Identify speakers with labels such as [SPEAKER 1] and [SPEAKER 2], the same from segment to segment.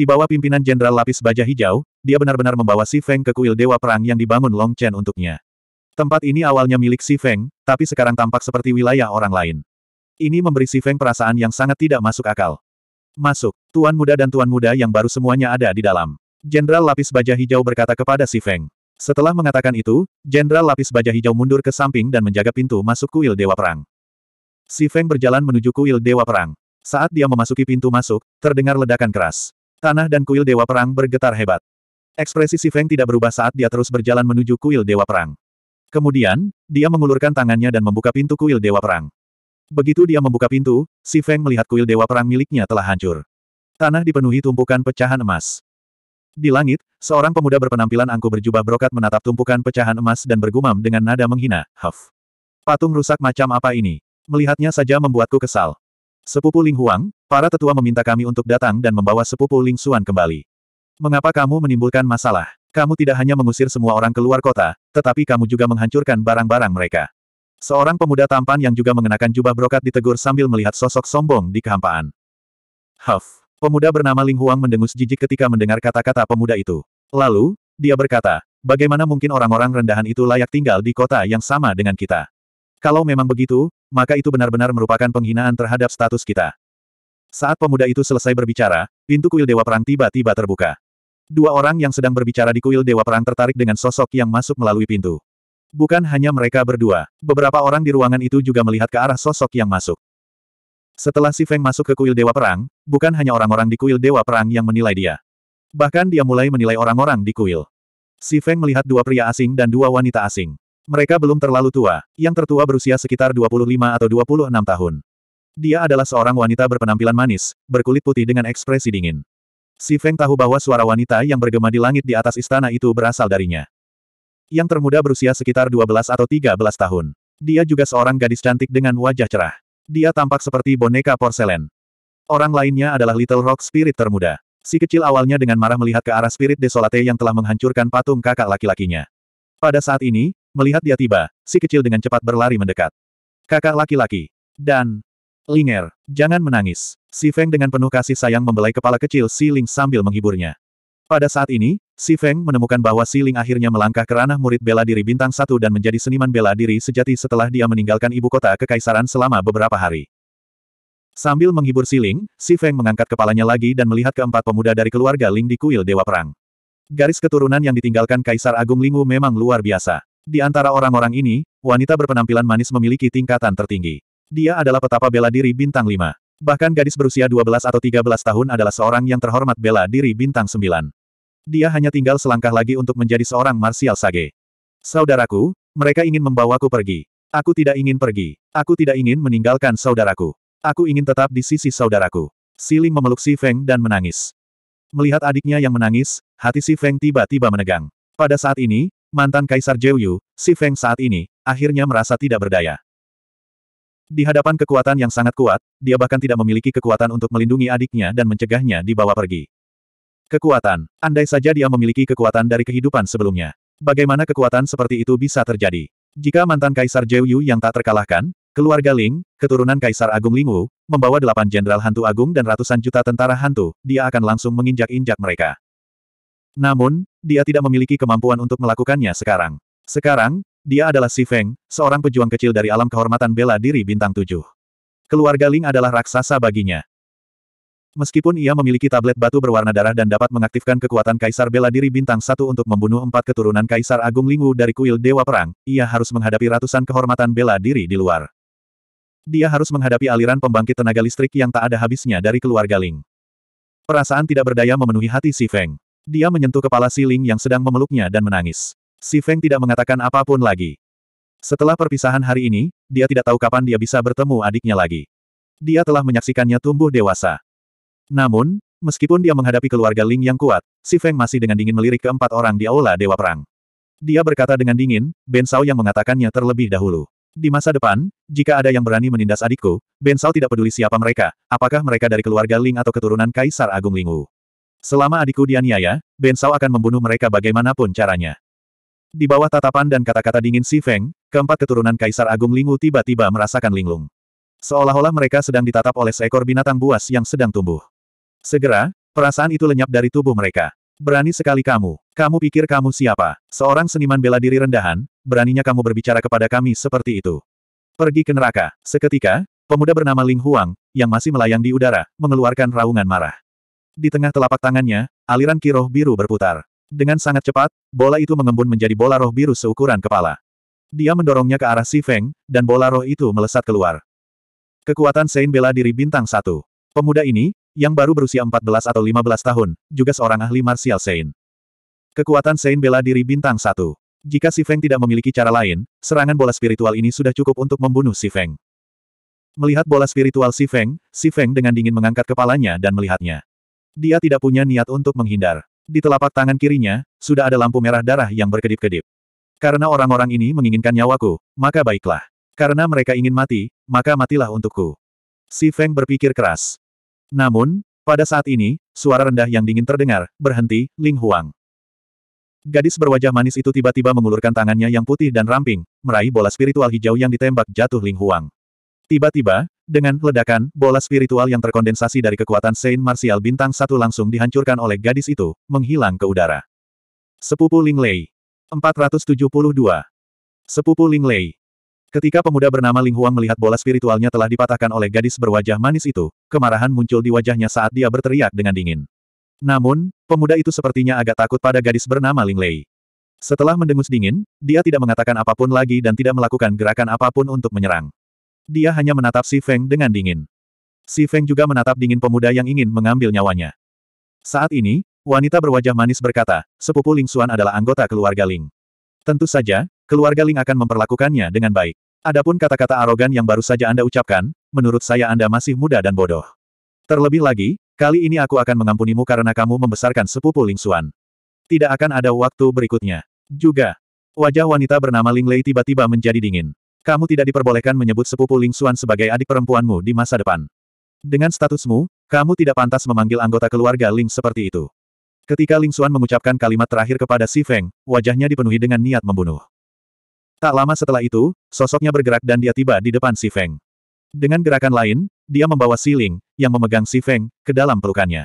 [SPEAKER 1] Di bawah pimpinan Jenderal Lapis Baja Hijau, dia benar-benar membawa Si Feng ke kuil Dewa Perang yang dibangun Long Chen untuknya. Tempat ini awalnya milik Si Feng, tapi sekarang tampak seperti wilayah orang lain. Ini memberi Si Feng perasaan yang sangat tidak masuk akal. Masuk, Tuan Muda dan Tuan Muda yang baru semuanya ada di dalam. Jenderal Lapis Baja Hijau berkata kepada Si Feng. Setelah mengatakan itu, Jenderal Lapis Baja Hijau mundur ke samping dan menjaga pintu masuk kuil Dewa Perang. Si Feng berjalan menuju kuil Dewa Perang. Saat dia memasuki pintu masuk, terdengar ledakan keras. Tanah dan kuil Dewa Perang bergetar hebat. Ekspresi Si Feng tidak berubah saat dia terus berjalan menuju kuil Dewa Perang. Kemudian, dia mengulurkan tangannya dan membuka pintu kuil Dewa Perang. Begitu dia membuka pintu, Si Feng melihat kuil Dewa Perang miliknya telah hancur. Tanah dipenuhi tumpukan pecahan emas. Di langit, seorang pemuda berpenampilan angkuh berjubah brokat menatap tumpukan pecahan emas dan bergumam dengan nada menghina, Huff. Patung rusak macam apa ini? Melihatnya saja membuatku kesal. Sepupu Ling Huang, Para tetua meminta kami untuk datang dan membawa sepupu Ling Xuan kembali. Mengapa kamu menimbulkan masalah? Kamu tidak hanya mengusir semua orang keluar kota, tetapi kamu juga menghancurkan barang-barang mereka. Seorang pemuda tampan yang juga mengenakan jubah brokat ditegur sambil melihat sosok sombong di kehampaan. Huff. Pemuda bernama Ling Huang mendengus jijik ketika mendengar kata-kata pemuda itu. Lalu, dia berkata, bagaimana mungkin orang-orang rendahan itu layak tinggal di kota yang sama dengan kita? Kalau memang begitu, maka itu benar-benar merupakan penghinaan terhadap status kita. Saat pemuda itu selesai berbicara, pintu kuil Dewa Perang tiba-tiba terbuka. Dua orang yang sedang berbicara di kuil Dewa Perang tertarik dengan sosok yang masuk melalui pintu. Bukan hanya mereka berdua, beberapa orang di ruangan itu juga melihat ke arah sosok yang masuk. Setelah Si Feng masuk ke kuil Dewa Perang, bukan hanya orang-orang di kuil Dewa Perang yang menilai dia. Bahkan dia mulai menilai orang-orang di kuil. Si Feng melihat dua pria asing dan dua wanita asing. Mereka belum terlalu tua, yang tertua berusia sekitar 25 atau 26 tahun. Dia adalah seorang wanita berpenampilan manis, berkulit putih dengan ekspresi dingin. Si Feng tahu bahwa suara wanita yang bergema di langit di atas istana itu berasal darinya. Yang termuda berusia sekitar 12 atau 13 tahun. Dia juga seorang gadis cantik dengan wajah cerah. Dia tampak seperti boneka porselen. Orang lainnya adalah Little Rock Spirit termuda. Si kecil awalnya dengan marah melihat ke arah Spirit Desolate yang telah menghancurkan patung kakak laki-lakinya. Pada saat ini, melihat dia tiba, si kecil dengan cepat berlari mendekat. Kakak laki-laki. Dan, Linger, jangan menangis. Si Feng dengan penuh kasih sayang membelai kepala kecil Si Ling sambil menghiburnya. Pada saat ini, Si Feng menemukan bahwa Si Ling akhirnya melangkah ke ranah murid bela diri bintang satu dan menjadi seniman bela diri sejati setelah dia meninggalkan ibu kota kekaisaran selama beberapa hari. Sambil menghibur Si Ling, Si Feng mengangkat kepalanya lagi dan melihat keempat pemuda dari keluarga Ling di kuil Dewa Perang. Garis keturunan yang ditinggalkan Kaisar Agung Lingu memang luar biasa. Di antara orang-orang ini, wanita berpenampilan manis memiliki tingkatan tertinggi. Dia adalah petapa bela diri bintang 5. Bahkan gadis berusia 12 atau 13 tahun adalah seorang yang terhormat bela diri bintang 9. Dia hanya tinggal selangkah lagi untuk menjadi seorang Martial Sage. Saudaraku, mereka ingin membawaku pergi. Aku tidak ingin pergi. Aku tidak ingin meninggalkan saudaraku. Aku ingin tetap di sisi saudaraku. Siling memeluk Si Feng dan menangis. Melihat adiknya yang menangis, hati Si Feng tiba-tiba menegang. Pada saat ini, mantan Kaisar Jeoyu, Si Feng saat ini, akhirnya merasa tidak berdaya. Di hadapan kekuatan yang sangat kuat, dia bahkan tidak memiliki kekuatan untuk melindungi adiknya dan mencegahnya dibawa pergi. Kekuatan. Andai saja dia memiliki kekuatan dari kehidupan sebelumnya. Bagaimana kekuatan seperti itu bisa terjadi? Jika mantan Kaisar Yu yang tak terkalahkan, keluarga Ling, keturunan Kaisar Agung Lingwu, membawa delapan jenderal hantu agung dan ratusan juta tentara hantu, dia akan langsung menginjak-injak mereka. Namun, dia tidak memiliki kemampuan untuk melakukannya sekarang. Sekarang, dia adalah Si Feng, seorang pejuang kecil dari alam kehormatan bela diri bintang tujuh. Keluarga Ling adalah raksasa baginya. Meskipun ia memiliki tablet batu berwarna darah dan dapat mengaktifkan kekuatan Kaisar Bela Diri Bintang Satu untuk membunuh empat keturunan Kaisar Agung Lingwu dari kuil Dewa Perang, ia harus menghadapi ratusan kehormatan bela diri di luar. Dia harus menghadapi aliran pembangkit tenaga listrik yang tak ada habisnya dari keluarga Ling. Perasaan tidak berdaya memenuhi hati Si Feng. Dia menyentuh kepala Si Ling yang sedang memeluknya dan menangis. Si Feng tidak mengatakan apapun lagi. Setelah perpisahan hari ini, dia tidak tahu kapan dia bisa bertemu adiknya lagi. Dia telah menyaksikannya tumbuh dewasa. Namun, meskipun dia menghadapi keluarga Ling yang kuat, si Feng masih dengan dingin melirik keempat orang di aula Dewa Perang. Dia berkata dengan dingin, Ben Sao yang mengatakannya terlebih dahulu. Di masa depan, jika ada yang berani menindas adikku, Ben Sao tidak peduli siapa mereka, apakah mereka dari keluarga Ling atau keturunan Kaisar Agung Lingu. Selama adikku dianiaya, Ben Sao akan membunuh mereka bagaimanapun caranya. Di bawah tatapan dan kata-kata dingin Si Feng, keempat keturunan Kaisar Agung Lingwu tiba-tiba merasakan linglung. Seolah-olah mereka sedang ditatap oleh seekor binatang buas yang sedang tumbuh. Segera, perasaan itu lenyap dari tubuh mereka. Berani sekali kamu. Kamu pikir kamu siapa? Seorang seniman bela diri rendahan, beraninya kamu berbicara kepada kami seperti itu. Pergi ke neraka. Seketika, pemuda bernama Ling Huang, yang masih melayang di udara, mengeluarkan raungan marah. Di tengah telapak tangannya, aliran kiroh biru berputar. Dengan sangat cepat, bola itu mengembun menjadi bola roh biru seukuran kepala. Dia mendorongnya ke arah Si Feng, dan bola roh itu melesat keluar. Kekuatan Sein bela diri bintang satu. Pemuda ini, yang baru berusia 14 atau 15 tahun, juga seorang ahli martial Sein. Kekuatan Sein bela diri bintang satu. Jika Si Feng tidak memiliki cara lain, serangan bola spiritual ini sudah cukup untuk membunuh Si Feng. Melihat bola spiritual Si Feng, Si Feng dengan dingin mengangkat kepalanya dan melihatnya. Dia tidak punya niat untuk menghindar. Di telapak tangan kirinya, sudah ada lampu merah darah yang berkedip-kedip. Karena orang-orang ini menginginkan nyawaku, maka baiklah. Karena mereka ingin mati, maka matilah untukku. Si Feng berpikir keras. Namun, pada saat ini, suara rendah yang dingin terdengar, berhenti, Ling Huang. Gadis berwajah manis itu tiba-tiba mengulurkan tangannya yang putih dan ramping, meraih bola spiritual hijau yang ditembak jatuh Ling Huang. Tiba-tiba, dengan ledakan, bola spiritual yang terkondensasi dari kekuatan Saint Martial Bintang Satu langsung dihancurkan oleh gadis itu, menghilang ke udara. Sepupu Ling Lei. 472. Sepupu Ling Lei. Ketika pemuda bernama Ling Huang melihat bola spiritualnya telah dipatahkan oleh gadis berwajah manis itu, kemarahan muncul di wajahnya saat dia berteriak dengan dingin. Namun, pemuda itu sepertinya agak takut pada gadis bernama Ling Lei. Setelah mendengus dingin, dia tidak mengatakan apapun lagi dan tidak melakukan gerakan apapun untuk menyerang. Dia hanya menatap Si Feng dengan dingin. Si Feng juga menatap dingin pemuda yang ingin mengambil nyawanya. Saat ini, wanita berwajah manis berkata, sepupu Ling Xuan adalah anggota keluarga Ling. Tentu saja, keluarga Ling akan memperlakukannya dengan baik. Adapun kata-kata arogan yang baru saja Anda ucapkan, menurut saya Anda masih muda dan bodoh. Terlebih lagi, kali ini aku akan mengampunimu karena kamu membesarkan sepupu Ling Xuan. Tidak akan ada waktu berikutnya. Juga, wajah wanita bernama Ling Lei tiba-tiba menjadi dingin. Kamu tidak diperbolehkan menyebut sepupu Ling Xuan sebagai adik perempuanmu di masa depan. Dengan statusmu, kamu tidak pantas memanggil anggota keluarga Ling seperti itu. Ketika Ling Xuan mengucapkan kalimat terakhir kepada Si Feng, wajahnya dipenuhi dengan niat membunuh. Tak lama setelah itu, sosoknya bergerak dan dia tiba di depan Si Feng. Dengan gerakan lain, dia membawa Si Ling, yang memegang Si Feng, ke dalam pelukannya.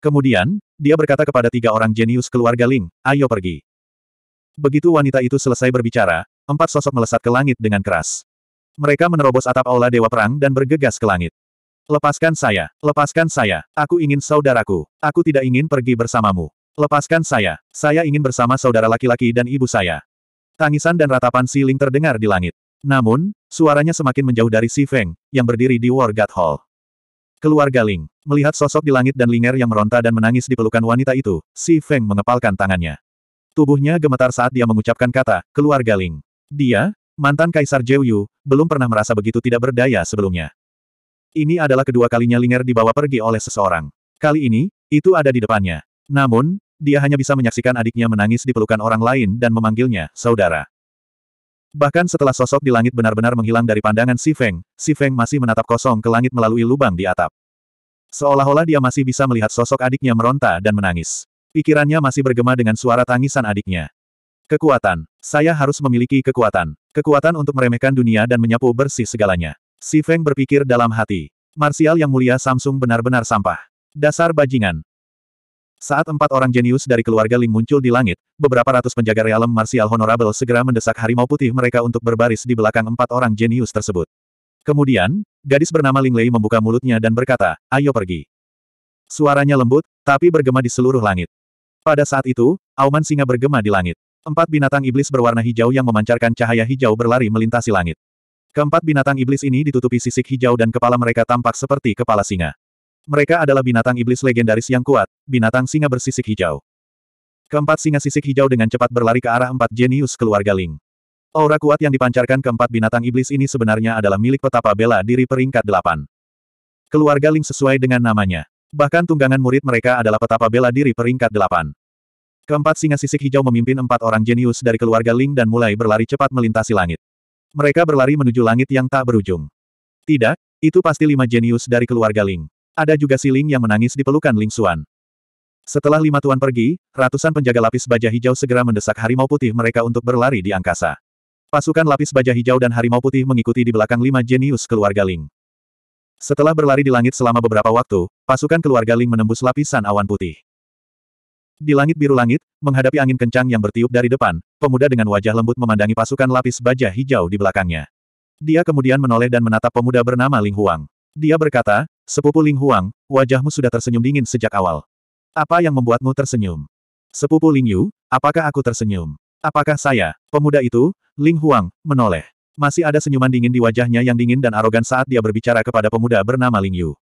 [SPEAKER 1] Kemudian, dia berkata kepada tiga orang jenius keluarga Ling, ayo pergi. Begitu wanita itu selesai berbicara, empat sosok melesat ke langit dengan keras. Mereka menerobos atap aula Dewa Perang dan bergegas ke langit. Lepaskan saya, lepaskan saya, aku ingin saudaraku, aku tidak ingin pergi bersamamu. Lepaskan saya, saya ingin bersama saudara laki-laki dan ibu saya. Tangisan dan ratapan si Ling terdengar di langit. Namun, suaranya semakin menjauh dari Si Feng, yang berdiri di War God Hall. Keluarga Ling. Melihat sosok di langit dan Linger yang meronta dan menangis di pelukan wanita itu, Si Feng mengepalkan tangannya. Tubuhnya gemetar saat dia mengucapkan kata, keluarga Ling. Dia, mantan Kaisar Jeoyu, belum pernah merasa begitu tidak berdaya sebelumnya. Ini adalah kedua kalinya Linger dibawa pergi oleh seseorang. Kali ini, itu ada di depannya. Namun, dia hanya bisa menyaksikan adiknya menangis di pelukan orang lain dan memanggilnya, saudara. Bahkan setelah sosok di langit benar-benar menghilang dari pandangan Si Feng, Si Feng masih menatap kosong ke langit melalui lubang di atap. Seolah-olah dia masih bisa melihat sosok adiknya meronta dan menangis. Pikirannya masih bergema dengan suara tangisan adiknya. Kekuatan. Saya harus memiliki kekuatan. Kekuatan untuk meremehkan dunia dan menyapu bersih segalanya. Si Feng berpikir dalam hati. Martial yang mulia Samsung benar-benar sampah. Dasar bajingan. Saat empat orang jenius dari keluarga Ling muncul di langit, beberapa ratus penjaga realem martial honorable segera mendesak harimau putih mereka untuk berbaris di belakang empat orang jenius tersebut. Kemudian, gadis bernama Ling Lei membuka mulutnya dan berkata, ayo pergi. Suaranya lembut, tapi bergema di seluruh langit. Pada saat itu, auman singa bergema di langit. Empat binatang iblis berwarna hijau yang memancarkan cahaya hijau berlari melintasi langit. Keempat binatang iblis ini ditutupi sisik hijau dan kepala mereka tampak seperti kepala singa. Mereka adalah binatang iblis legendaris yang kuat, binatang singa bersisik hijau. Keempat singa sisik hijau dengan cepat berlari ke arah empat jenius keluarga Ling. Aura kuat yang dipancarkan keempat binatang iblis ini sebenarnya adalah milik petapa bela diri peringkat delapan. Keluarga Ling sesuai dengan namanya. Bahkan tunggangan murid mereka adalah petapa bela diri peringkat delapan. Keempat singa sisik hijau memimpin empat orang jenius dari keluarga Ling dan mulai berlari cepat melintasi langit. Mereka berlari menuju langit yang tak berujung. Tidak, itu pasti lima jenius dari keluarga Ling. Ada juga si Ling yang menangis di pelukan Ling Xuan. Setelah lima tuan pergi, ratusan penjaga lapis baja hijau segera mendesak harimau putih mereka untuk berlari di angkasa. Pasukan lapis baja hijau dan harimau putih mengikuti di belakang lima jenius keluarga Ling. Setelah berlari di langit selama beberapa waktu, pasukan keluarga Ling menembus lapisan awan putih. Di langit biru langit, menghadapi angin kencang yang bertiup dari depan, pemuda dengan wajah lembut memandangi pasukan lapis baja hijau di belakangnya. Dia kemudian menoleh dan menatap pemuda bernama Ling Huang. Dia berkata, Sepupu Ling Huang, wajahmu sudah tersenyum dingin sejak awal. Apa yang membuatmu tersenyum? Sepupu Ling Yu, apakah aku tersenyum? Apakah saya, pemuda itu, Ling Huang, menoleh? Masih ada senyuman dingin di wajahnya yang dingin dan arogan saat dia berbicara kepada pemuda bernama Ling Yu.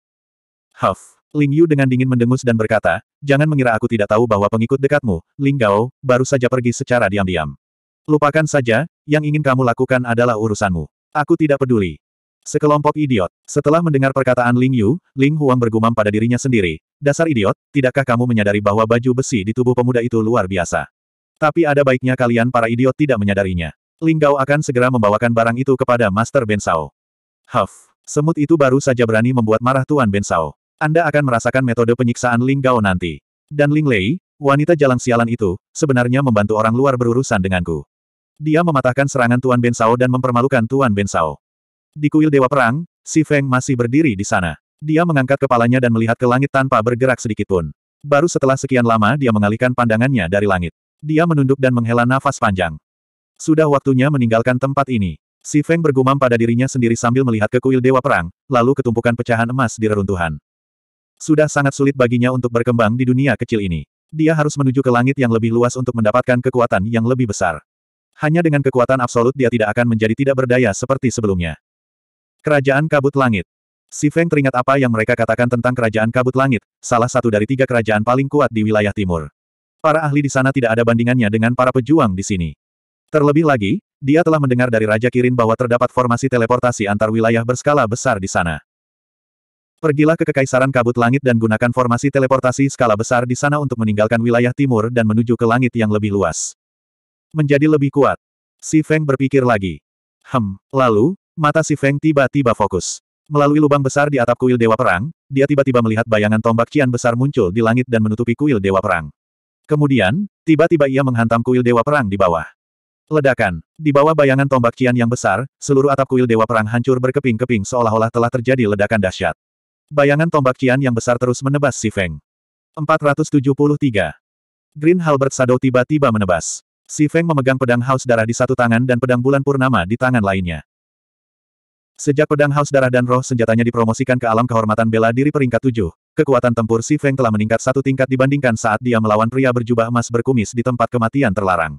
[SPEAKER 1] Huff. Ling Yu dengan dingin mendengus dan berkata, jangan mengira aku tidak tahu bahwa pengikut dekatmu, Ling Gao, baru saja pergi secara diam-diam. Lupakan saja, yang ingin kamu lakukan adalah urusanmu. Aku tidak peduli. Sekelompok idiot. Setelah mendengar perkataan Ling Yu, Ling Huang bergumam pada dirinya sendiri. Dasar idiot, tidakkah kamu menyadari bahwa baju besi di tubuh pemuda itu luar biasa? Tapi ada baiknya kalian para idiot tidak menyadarinya. Ling Gao akan segera membawakan barang itu kepada Master Ben Sao. Huff, semut itu baru saja berani membuat marah Tuan Ben Sao. Anda akan merasakan metode penyiksaan Ling Gao nanti. Dan Ling Lei, wanita jalan sialan itu, sebenarnya membantu orang luar berurusan denganku. Dia mematahkan serangan Tuan Ben Sao dan mempermalukan Tuan Ben Sao. Di kuil Dewa Perang, Si Feng masih berdiri di sana. Dia mengangkat kepalanya dan melihat ke langit tanpa bergerak sedikitpun. Baru setelah sekian lama dia mengalihkan pandangannya dari langit. Dia menunduk dan menghela nafas panjang. Sudah waktunya meninggalkan tempat ini. Si Feng bergumam pada dirinya sendiri sambil melihat ke kuil Dewa Perang, lalu ketumpukan pecahan emas di reruntuhan. Sudah sangat sulit baginya untuk berkembang di dunia kecil ini. Dia harus menuju ke langit yang lebih luas untuk mendapatkan kekuatan yang lebih besar. Hanya dengan kekuatan absolut dia tidak akan menjadi tidak berdaya seperti sebelumnya. Kerajaan Kabut Langit Si Feng teringat apa yang mereka katakan tentang Kerajaan Kabut Langit, salah satu dari tiga kerajaan paling kuat di wilayah timur. Para ahli di sana tidak ada bandingannya dengan para pejuang di sini. Terlebih lagi, dia telah mendengar dari Raja Kirin bahwa terdapat formasi teleportasi antar wilayah berskala besar di sana. Pergilah ke Kekaisaran Kabut Langit dan gunakan formasi teleportasi skala besar di sana untuk meninggalkan wilayah timur dan menuju ke langit yang lebih luas. Menjadi lebih kuat. Si Feng berpikir lagi. Hem, lalu, mata si Feng tiba-tiba fokus. Melalui lubang besar di atap kuil Dewa Perang, dia tiba-tiba melihat bayangan tombak Cian besar muncul di langit dan menutupi kuil Dewa Perang. Kemudian, tiba-tiba ia menghantam kuil Dewa Perang di bawah. Ledakan. Di bawah bayangan tombak Cian yang besar, seluruh atap kuil Dewa Perang hancur berkeping-keping seolah-olah telah terjadi ledakan dahsyat. Bayangan tombak Qian yang besar terus menebas si Feng. 473. Green Halbert Shadow tiba-tiba menebas. Si Feng memegang pedang haus darah di satu tangan dan pedang bulan purnama di tangan lainnya. Sejak pedang haus darah dan roh senjatanya dipromosikan ke alam kehormatan bela diri peringkat tujuh, kekuatan tempur Si Feng telah meningkat satu tingkat dibandingkan saat dia melawan pria berjubah emas berkumis di tempat kematian terlarang.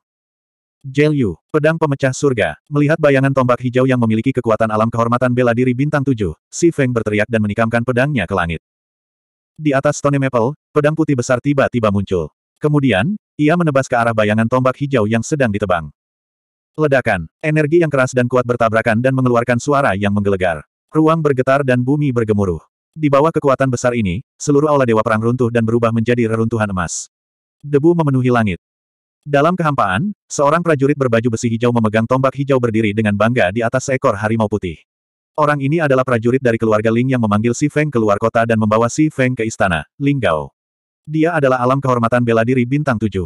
[SPEAKER 1] Jelyu, pedang pemecah surga, melihat bayangan tombak hijau yang memiliki kekuatan alam kehormatan bela diri bintang tujuh, si Feng berteriak dan menikamkan pedangnya ke langit. Di atas Stone Maple, pedang putih besar tiba-tiba muncul. Kemudian, ia menebas ke arah bayangan tombak hijau yang sedang ditebang. Ledakan, energi yang keras dan kuat bertabrakan dan mengeluarkan suara yang menggelegar. Ruang bergetar dan bumi bergemuruh. Di bawah kekuatan besar ini, seluruh aula dewa perang runtuh dan berubah menjadi reruntuhan emas. Debu memenuhi langit. Dalam kehampaan, seorang prajurit berbaju besi hijau memegang tombak hijau berdiri dengan bangga di atas seekor harimau putih. Orang ini adalah prajurit dari keluarga Ling yang memanggil Si Feng keluar kota dan membawa Si Feng ke istana, Linggao. Dia adalah alam kehormatan bela diri bintang tujuh.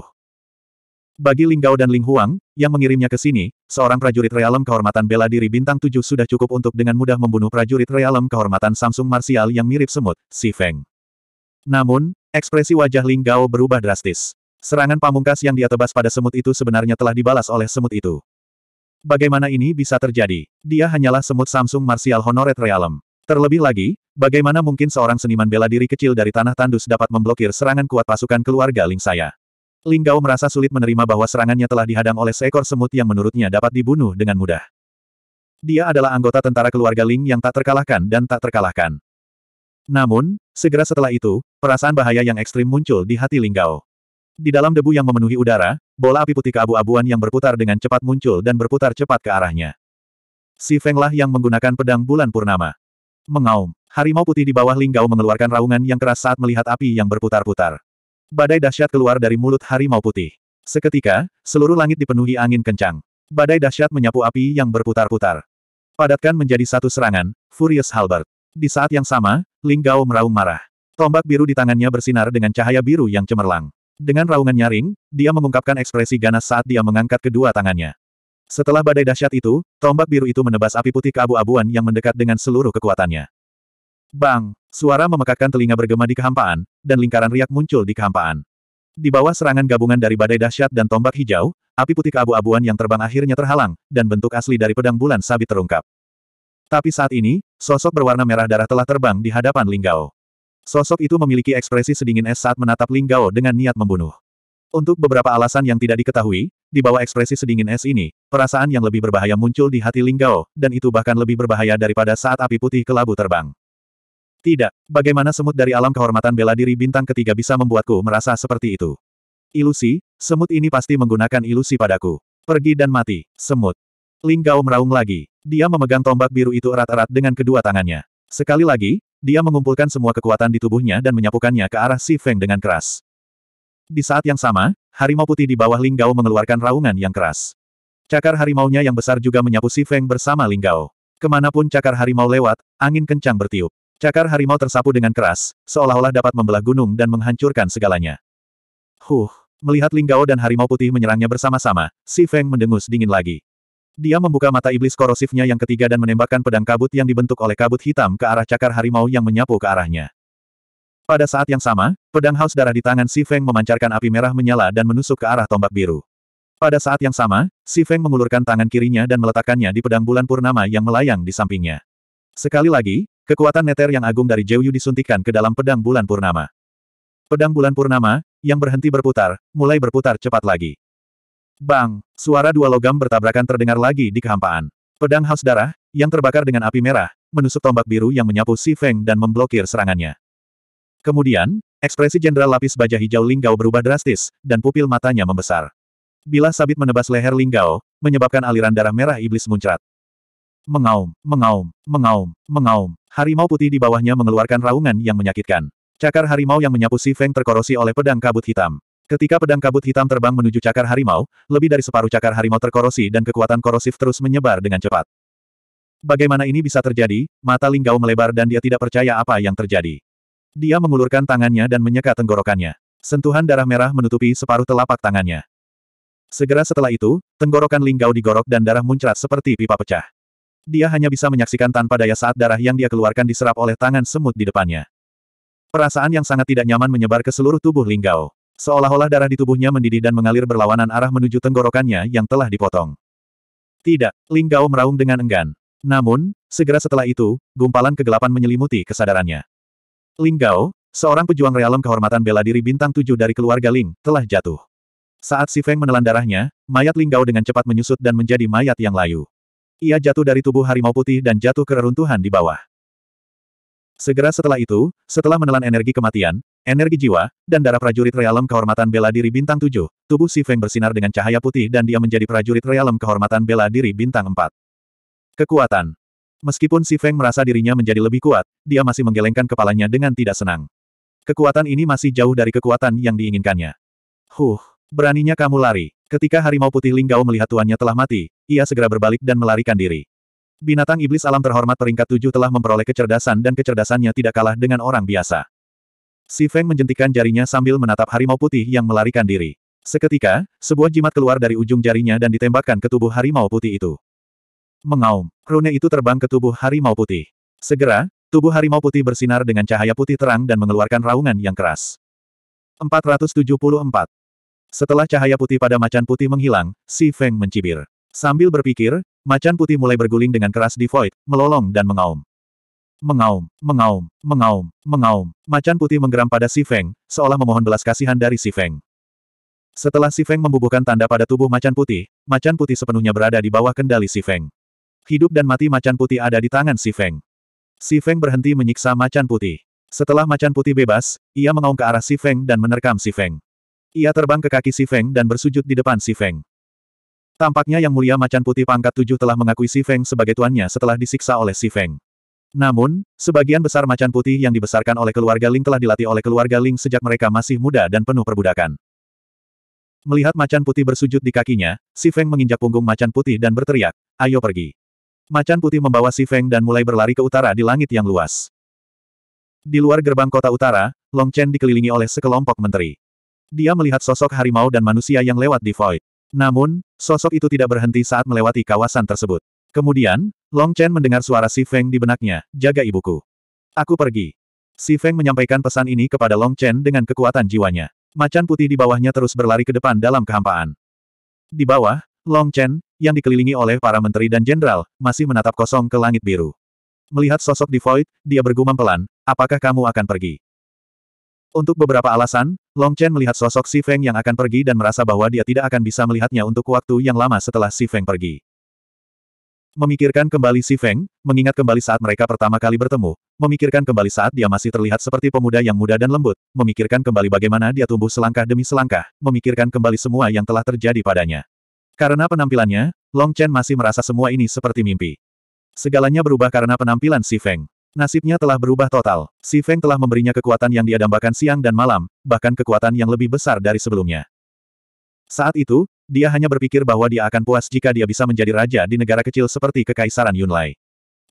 [SPEAKER 1] Bagi Linggao dan Ling Huang, yang mengirimnya ke sini, seorang prajurit realem kehormatan bela diri bintang tujuh sudah cukup untuk dengan mudah membunuh prajurit realem kehormatan Samsung Martial yang mirip semut, Si Feng. Namun, ekspresi wajah Linggao berubah drastis. Serangan pamungkas yang dia tebas pada semut itu sebenarnya telah dibalas oleh semut itu. Bagaimana ini bisa terjadi? Dia hanyalah semut Samsung Martial Honoret Realm. Terlebih lagi, bagaimana mungkin seorang seniman bela diri kecil dari tanah tandus dapat memblokir serangan kuat pasukan keluarga Ling saya? Ling Gao merasa sulit menerima bahwa serangannya telah dihadang oleh seekor semut yang menurutnya dapat dibunuh dengan mudah. Dia adalah anggota tentara keluarga Ling yang tak terkalahkan dan tak terkalahkan. Namun, segera setelah itu, perasaan bahaya yang ekstrim muncul di hati Ling Gao. Di dalam debu yang memenuhi udara, bola api putih keabu-abuan yang berputar dengan cepat muncul dan berputar cepat ke arahnya. Si Fenglah yang menggunakan pedang bulan purnama. Mengaum, harimau putih di bawah linggau mengeluarkan raungan yang keras saat melihat api yang berputar-putar. Badai dahsyat keluar dari mulut harimau putih. Seketika, seluruh langit dipenuhi angin kencang. Badai dahsyat menyapu api yang berputar-putar. Padatkan menjadi satu serangan, Furious Halbert. Di saat yang sama, Linggao meraung marah. Tombak biru di tangannya bersinar dengan cahaya biru yang cemerlang. Dengan raungan nyaring, dia mengungkapkan ekspresi ganas saat dia mengangkat kedua tangannya. Setelah badai dahsyat itu, tombak biru itu menebas api putih keabu-abuan yang mendekat dengan seluruh kekuatannya. Bang! Suara memekakkan telinga bergema di kehampaan, dan lingkaran riak muncul di kehampaan. Di bawah serangan gabungan dari badai dahsyat dan tombak hijau, api putih keabu-abuan yang terbang akhirnya terhalang, dan bentuk asli dari pedang bulan sabit terungkap. Tapi saat ini, sosok berwarna merah darah telah terbang di hadapan Linggao. Sosok itu memiliki ekspresi sedingin es saat menatap Ling Gao dengan niat membunuh. Untuk beberapa alasan yang tidak diketahui, di bawah ekspresi sedingin es ini, perasaan yang lebih berbahaya muncul di hati Ling Gao, dan itu bahkan lebih berbahaya daripada saat api putih kelabu terbang. Tidak, bagaimana semut dari alam kehormatan bela diri bintang ketiga bisa membuatku merasa seperti itu? Ilusi, semut ini pasti menggunakan ilusi padaku. Pergi dan mati, semut. Ling Gao meraung lagi. Dia memegang tombak biru itu erat-erat dengan kedua tangannya. Sekali lagi, dia mengumpulkan semua kekuatan di tubuhnya dan menyapukannya ke arah Si Feng dengan keras. Di saat yang sama, harimau putih di bawah Linggau mengeluarkan raungan yang keras. Cakar harimaunya yang besar juga menyapu Si Feng bersama Linggau. Kemanapun cakar harimau lewat, angin kencang bertiup. Cakar harimau tersapu dengan keras, seolah-olah dapat membelah gunung dan menghancurkan segalanya. Huh, melihat Linggau dan harimau putih menyerangnya bersama-sama, Si Feng mendengus dingin lagi. Dia membuka mata iblis korosifnya yang ketiga dan menembakkan pedang kabut yang dibentuk oleh kabut hitam ke arah cakar harimau yang menyapu ke arahnya. Pada saat yang sama, pedang haus darah di tangan Si Feng memancarkan api merah menyala dan menusuk ke arah tombak biru. Pada saat yang sama, Si Feng mengulurkan tangan kirinya dan meletakkannya di pedang bulan purnama yang melayang di sampingnya. Sekali lagi, kekuatan neter yang agung dari Jeyu disuntikkan ke dalam pedang bulan purnama. Pedang bulan purnama, yang berhenti berputar, mulai berputar cepat lagi. Bang! Suara dua logam bertabrakan terdengar lagi di kehampaan. Pedang haus darah, yang terbakar dengan api merah, menusuk tombak biru yang menyapu Si Feng dan memblokir serangannya. Kemudian, ekspresi jenderal lapis baja hijau Linggau berubah drastis, dan pupil matanya membesar. Bila sabit menebas leher Linggau, menyebabkan aliran darah merah iblis muncrat. Mengaum, mengaum, mengaum, mengaum. Harimau putih di bawahnya mengeluarkan raungan yang menyakitkan. Cakar harimau yang menyapu Si Feng terkorosi oleh pedang kabut hitam. Ketika pedang kabut hitam terbang menuju cakar harimau, lebih dari separuh cakar harimau terkorosi dan kekuatan korosif terus menyebar dengan cepat. Bagaimana ini bisa terjadi? Mata Linggau melebar dan dia tidak percaya apa yang terjadi. Dia mengulurkan tangannya dan menyeka tenggorokannya. Sentuhan darah merah menutupi separuh telapak tangannya. Segera setelah itu, tenggorokan Linggau digorok dan darah muncrat seperti pipa pecah. Dia hanya bisa menyaksikan tanpa daya saat darah yang dia keluarkan diserap oleh tangan semut di depannya. Perasaan yang sangat tidak nyaman menyebar ke seluruh tubuh Linggau. Seolah-olah darah di tubuhnya mendidih dan mengalir berlawanan arah menuju tenggorokannya yang telah dipotong. Tidak, Ling Gao meraung dengan enggan. Namun, segera setelah itu, gumpalan kegelapan menyelimuti kesadarannya. Ling Gao, seorang pejuang realem kehormatan bela diri bintang tujuh dari keluarga Ling, telah jatuh. Saat si Feng menelan darahnya, mayat Ling Gao dengan cepat menyusut dan menjadi mayat yang layu. Ia jatuh dari tubuh harimau putih dan jatuh ke reruntuhan di bawah. Segera setelah itu, setelah menelan energi kematian, energi jiwa, dan darah prajurit realem kehormatan bela diri bintang 7, tubuh Si Feng bersinar dengan cahaya putih dan dia menjadi prajurit realem kehormatan bela diri bintang 4. Kekuatan Meskipun Si Feng merasa dirinya menjadi lebih kuat, dia masih menggelengkan kepalanya dengan tidak senang. Kekuatan ini masih jauh dari kekuatan yang diinginkannya. Huh, beraninya kamu lari. Ketika harimau putih Linggau melihat tuannya telah mati, ia segera berbalik dan melarikan diri. Binatang iblis alam terhormat peringkat tujuh telah memperoleh kecerdasan dan kecerdasannya tidak kalah dengan orang biasa. Si Feng menjentikan jarinya sambil menatap harimau putih yang melarikan diri. Seketika, sebuah jimat keluar dari ujung jarinya dan ditembakkan ke tubuh harimau putih itu. Mengaum, rune itu terbang ke tubuh harimau putih. Segera, tubuh harimau putih bersinar dengan cahaya putih terang dan mengeluarkan raungan yang keras. 474. Setelah cahaya putih pada macan putih menghilang, Si Feng mencibir. Sambil berpikir, Macan putih mulai berguling dengan keras di void, melolong dan mengaum. Mengaum, mengaum, mengaum, mengaum. Macan putih menggeram pada Si Feng, seolah memohon belas kasihan dari Si Feng. Setelah Si Feng membubuhkan tanda pada tubuh macan putih, macan putih sepenuhnya berada di bawah kendali Si Feng. Hidup dan mati macan putih ada di tangan Si Feng. Si Feng berhenti menyiksa macan putih. Setelah macan putih bebas, ia mengaum ke arah Si Feng dan menerkam Si Feng. Ia terbang ke kaki Si Feng dan bersujud di depan Si Feng. Tampaknya Yang Mulia Macan Putih Pangkat Tujuh telah mengakui Si Feng sebagai tuannya setelah disiksa oleh Si Feng. Namun, sebagian besar macan putih yang dibesarkan oleh keluarga Ling telah dilatih oleh keluarga Ling sejak mereka masih muda dan penuh perbudakan. Melihat macan putih bersujud di kakinya, Si Feng menginjak punggung macan putih dan berteriak, ayo pergi. Macan putih membawa Si Feng dan mulai berlari ke utara di langit yang luas. Di luar gerbang kota utara, Long Chen dikelilingi oleh sekelompok menteri. Dia melihat sosok harimau dan manusia yang lewat di void. Namun, sosok itu tidak berhenti saat melewati kawasan tersebut. Kemudian, Long Chen mendengar suara Si Feng di benaknya, jaga ibuku. Aku pergi. Si Feng menyampaikan pesan ini kepada Long Chen dengan kekuatan jiwanya. Macan putih di bawahnya terus berlari ke depan dalam kehampaan. Di bawah, Long Chen, yang dikelilingi oleh para menteri dan jenderal, masih menatap kosong ke langit biru. Melihat sosok di void, dia bergumam pelan, apakah kamu akan pergi? Untuk beberapa alasan, Long Chen melihat sosok Si Feng yang akan pergi dan merasa bahwa dia tidak akan bisa melihatnya untuk waktu yang lama setelah Si Feng pergi. Memikirkan kembali Si Feng, mengingat kembali saat mereka pertama kali bertemu, memikirkan kembali saat dia masih terlihat seperti pemuda yang muda dan lembut, memikirkan kembali bagaimana dia tumbuh selangkah demi selangkah, memikirkan kembali semua yang telah terjadi padanya. Karena penampilannya, Long Chen masih merasa semua ini seperti mimpi. Segalanya berubah karena penampilan Si Feng. Nasibnya telah berubah total. Si Feng telah memberinya kekuatan yang diadambakan siang dan malam, bahkan kekuatan yang lebih besar dari sebelumnya. Saat itu, dia hanya berpikir bahwa dia akan puas jika dia bisa menjadi raja di negara kecil seperti Kekaisaran Yunlai.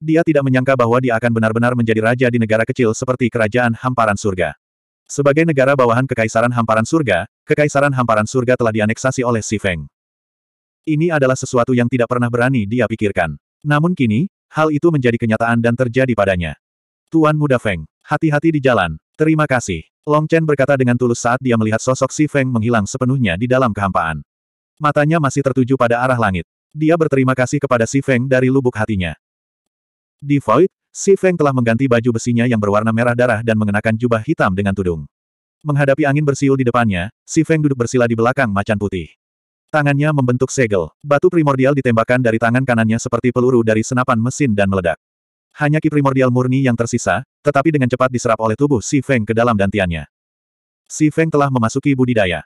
[SPEAKER 1] Dia tidak menyangka bahwa dia akan benar-benar menjadi raja di negara kecil seperti Kerajaan Hamparan Surga. Sebagai negara bawahan Kekaisaran Hamparan Surga, Kekaisaran Hamparan Surga telah dianeksasi oleh Si Feng. Ini adalah sesuatu yang tidak pernah berani dia pikirkan. Namun kini, Hal itu menjadi kenyataan dan terjadi padanya. Tuan Muda Feng, hati-hati di jalan, terima kasih. Long Chen berkata dengan tulus saat dia melihat sosok Si Feng menghilang sepenuhnya di dalam kehampaan. Matanya masih tertuju pada arah langit. Dia berterima kasih kepada Si Feng dari lubuk hatinya. Di Void, Si Feng telah mengganti baju besinya yang berwarna merah darah dan mengenakan jubah hitam dengan tudung. Menghadapi angin bersiul di depannya, Si Feng duduk bersila di belakang macan putih. Tangannya membentuk segel. Batu primordial ditembakkan dari tangan kanannya seperti peluru dari senapan mesin dan meledak. Hanya ki primordial murni yang tersisa, tetapi dengan cepat diserap oleh tubuh Si Feng ke dalam dantiannya. Si Feng telah memasuki budidaya.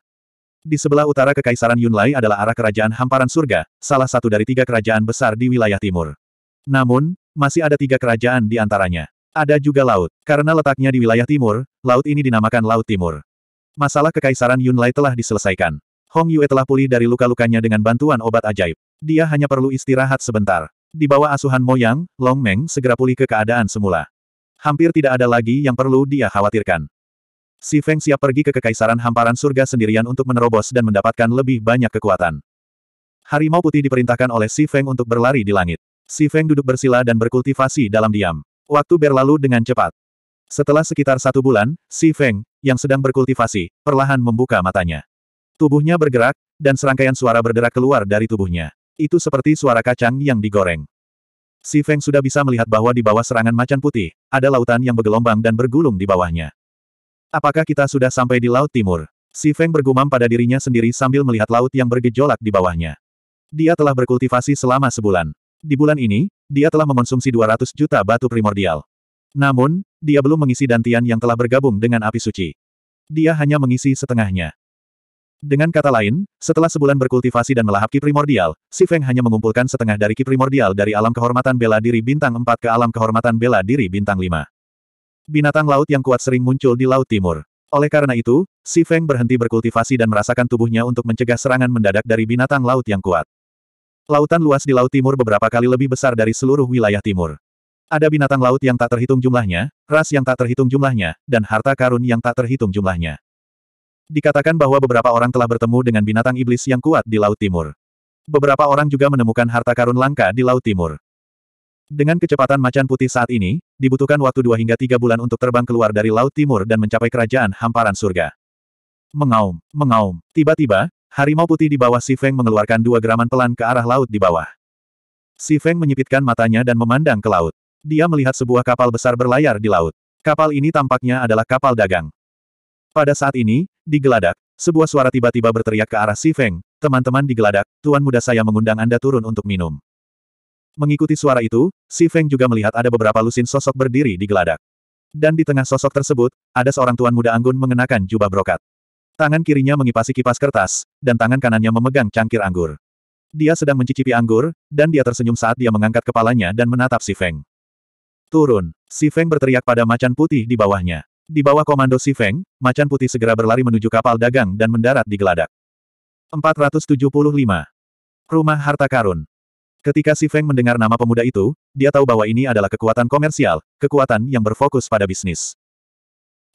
[SPEAKER 1] Di sebelah utara Kekaisaran Yunlai adalah arah kerajaan hamparan surga, salah satu dari tiga kerajaan besar di wilayah timur. Namun, masih ada tiga kerajaan di antaranya. Ada juga laut. Karena letaknya di wilayah timur, laut ini dinamakan Laut Timur. Masalah Kekaisaran Yunlai telah diselesaikan. Hong Yue telah pulih dari luka-lukanya dengan bantuan obat ajaib. Dia hanya perlu istirahat sebentar. Di bawah asuhan Moyang, Long Meng segera pulih ke keadaan semula. Hampir tidak ada lagi yang perlu dia khawatirkan. Si Feng siap pergi ke Kekaisaran Hamparan Surga sendirian untuk menerobos dan mendapatkan lebih banyak kekuatan. Harimau putih diperintahkan oleh Si Feng untuk berlari di langit. Si Feng duduk bersila dan berkultivasi dalam diam. Waktu berlalu dengan cepat. Setelah sekitar satu bulan, Si Feng, yang sedang berkultivasi, perlahan membuka matanya. Tubuhnya bergerak, dan serangkaian suara berderak keluar dari tubuhnya. Itu seperti suara kacang yang digoreng. Si Feng sudah bisa melihat bahwa di bawah serangan macan putih, ada lautan yang bergelombang dan bergulung di bawahnya. Apakah kita sudah sampai di Laut Timur? Si Feng bergumam pada dirinya sendiri sambil melihat laut yang bergejolak di bawahnya. Dia telah berkultivasi selama sebulan. Di bulan ini, dia telah mengonsumsi 200 juta batu primordial. Namun, dia belum mengisi dantian yang telah bergabung dengan api suci. Dia hanya mengisi setengahnya. Dengan kata lain, setelah sebulan berkultivasi dan melahap Ki Primordial, Si Feng hanya mengumpulkan setengah dari Ki Primordial dari alam kehormatan bela diri bintang 4 ke alam kehormatan bela diri bintang 5. Binatang laut yang kuat sering muncul di Laut Timur. Oleh karena itu, Si Feng berhenti berkultivasi dan merasakan tubuhnya untuk mencegah serangan mendadak dari binatang laut yang kuat. Lautan luas di Laut Timur beberapa kali lebih besar dari seluruh wilayah timur. Ada binatang laut yang tak terhitung jumlahnya, ras yang tak terhitung jumlahnya, dan harta karun yang tak terhitung jumlahnya. Dikatakan bahwa beberapa orang telah bertemu dengan binatang iblis yang kuat di Laut Timur. Beberapa orang juga menemukan harta karun langka di Laut Timur. Dengan kecepatan macan putih saat ini, dibutuhkan waktu dua hingga tiga bulan untuk terbang keluar dari Laut Timur dan mencapai kerajaan hamparan surga. Mengaum, mengaum. Tiba-tiba, harimau putih di bawah Si Feng mengeluarkan dua geraman pelan ke arah laut di bawah. Si Feng menyipitkan matanya dan memandang ke laut. Dia melihat sebuah kapal besar berlayar di laut. Kapal ini tampaknya adalah kapal dagang. Pada saat ini, di geladak, sebuah suara tiba-tiba berteriak ke arah Si Feng, teman-teman di geladak, tuan muda saya mengundang Anda turun untuk minum. Mengikuti suara itu, Si Feng juga melihat ada beberapa lusin sosok berdiri di geladak. Dan di tengah sosok tersebut, ada seorang tuan muda anggun mengenakan jubah brokat. Tangan kirinya mengipasi kipas kertas, dan tangan kanannya memegang cangkir anggur. Dia sedang mencicipi anggur, dan dia tersenyum saat dia mengangkat kepalanya dan menatap Si Feng. Turun, Si Feng berteriak pada macan putih di bawahnya. Di bawah komando Si Feng, macan putih segera berlari menuju kapal dagang dan mendarat di geladak. 475. Rumah Harta Karun Ketika Si Feng mendengar nama pemuda itu, dia tahu bahwa ini adalah kekuatan komersial, kekuatan yang berfokus pada bisnis.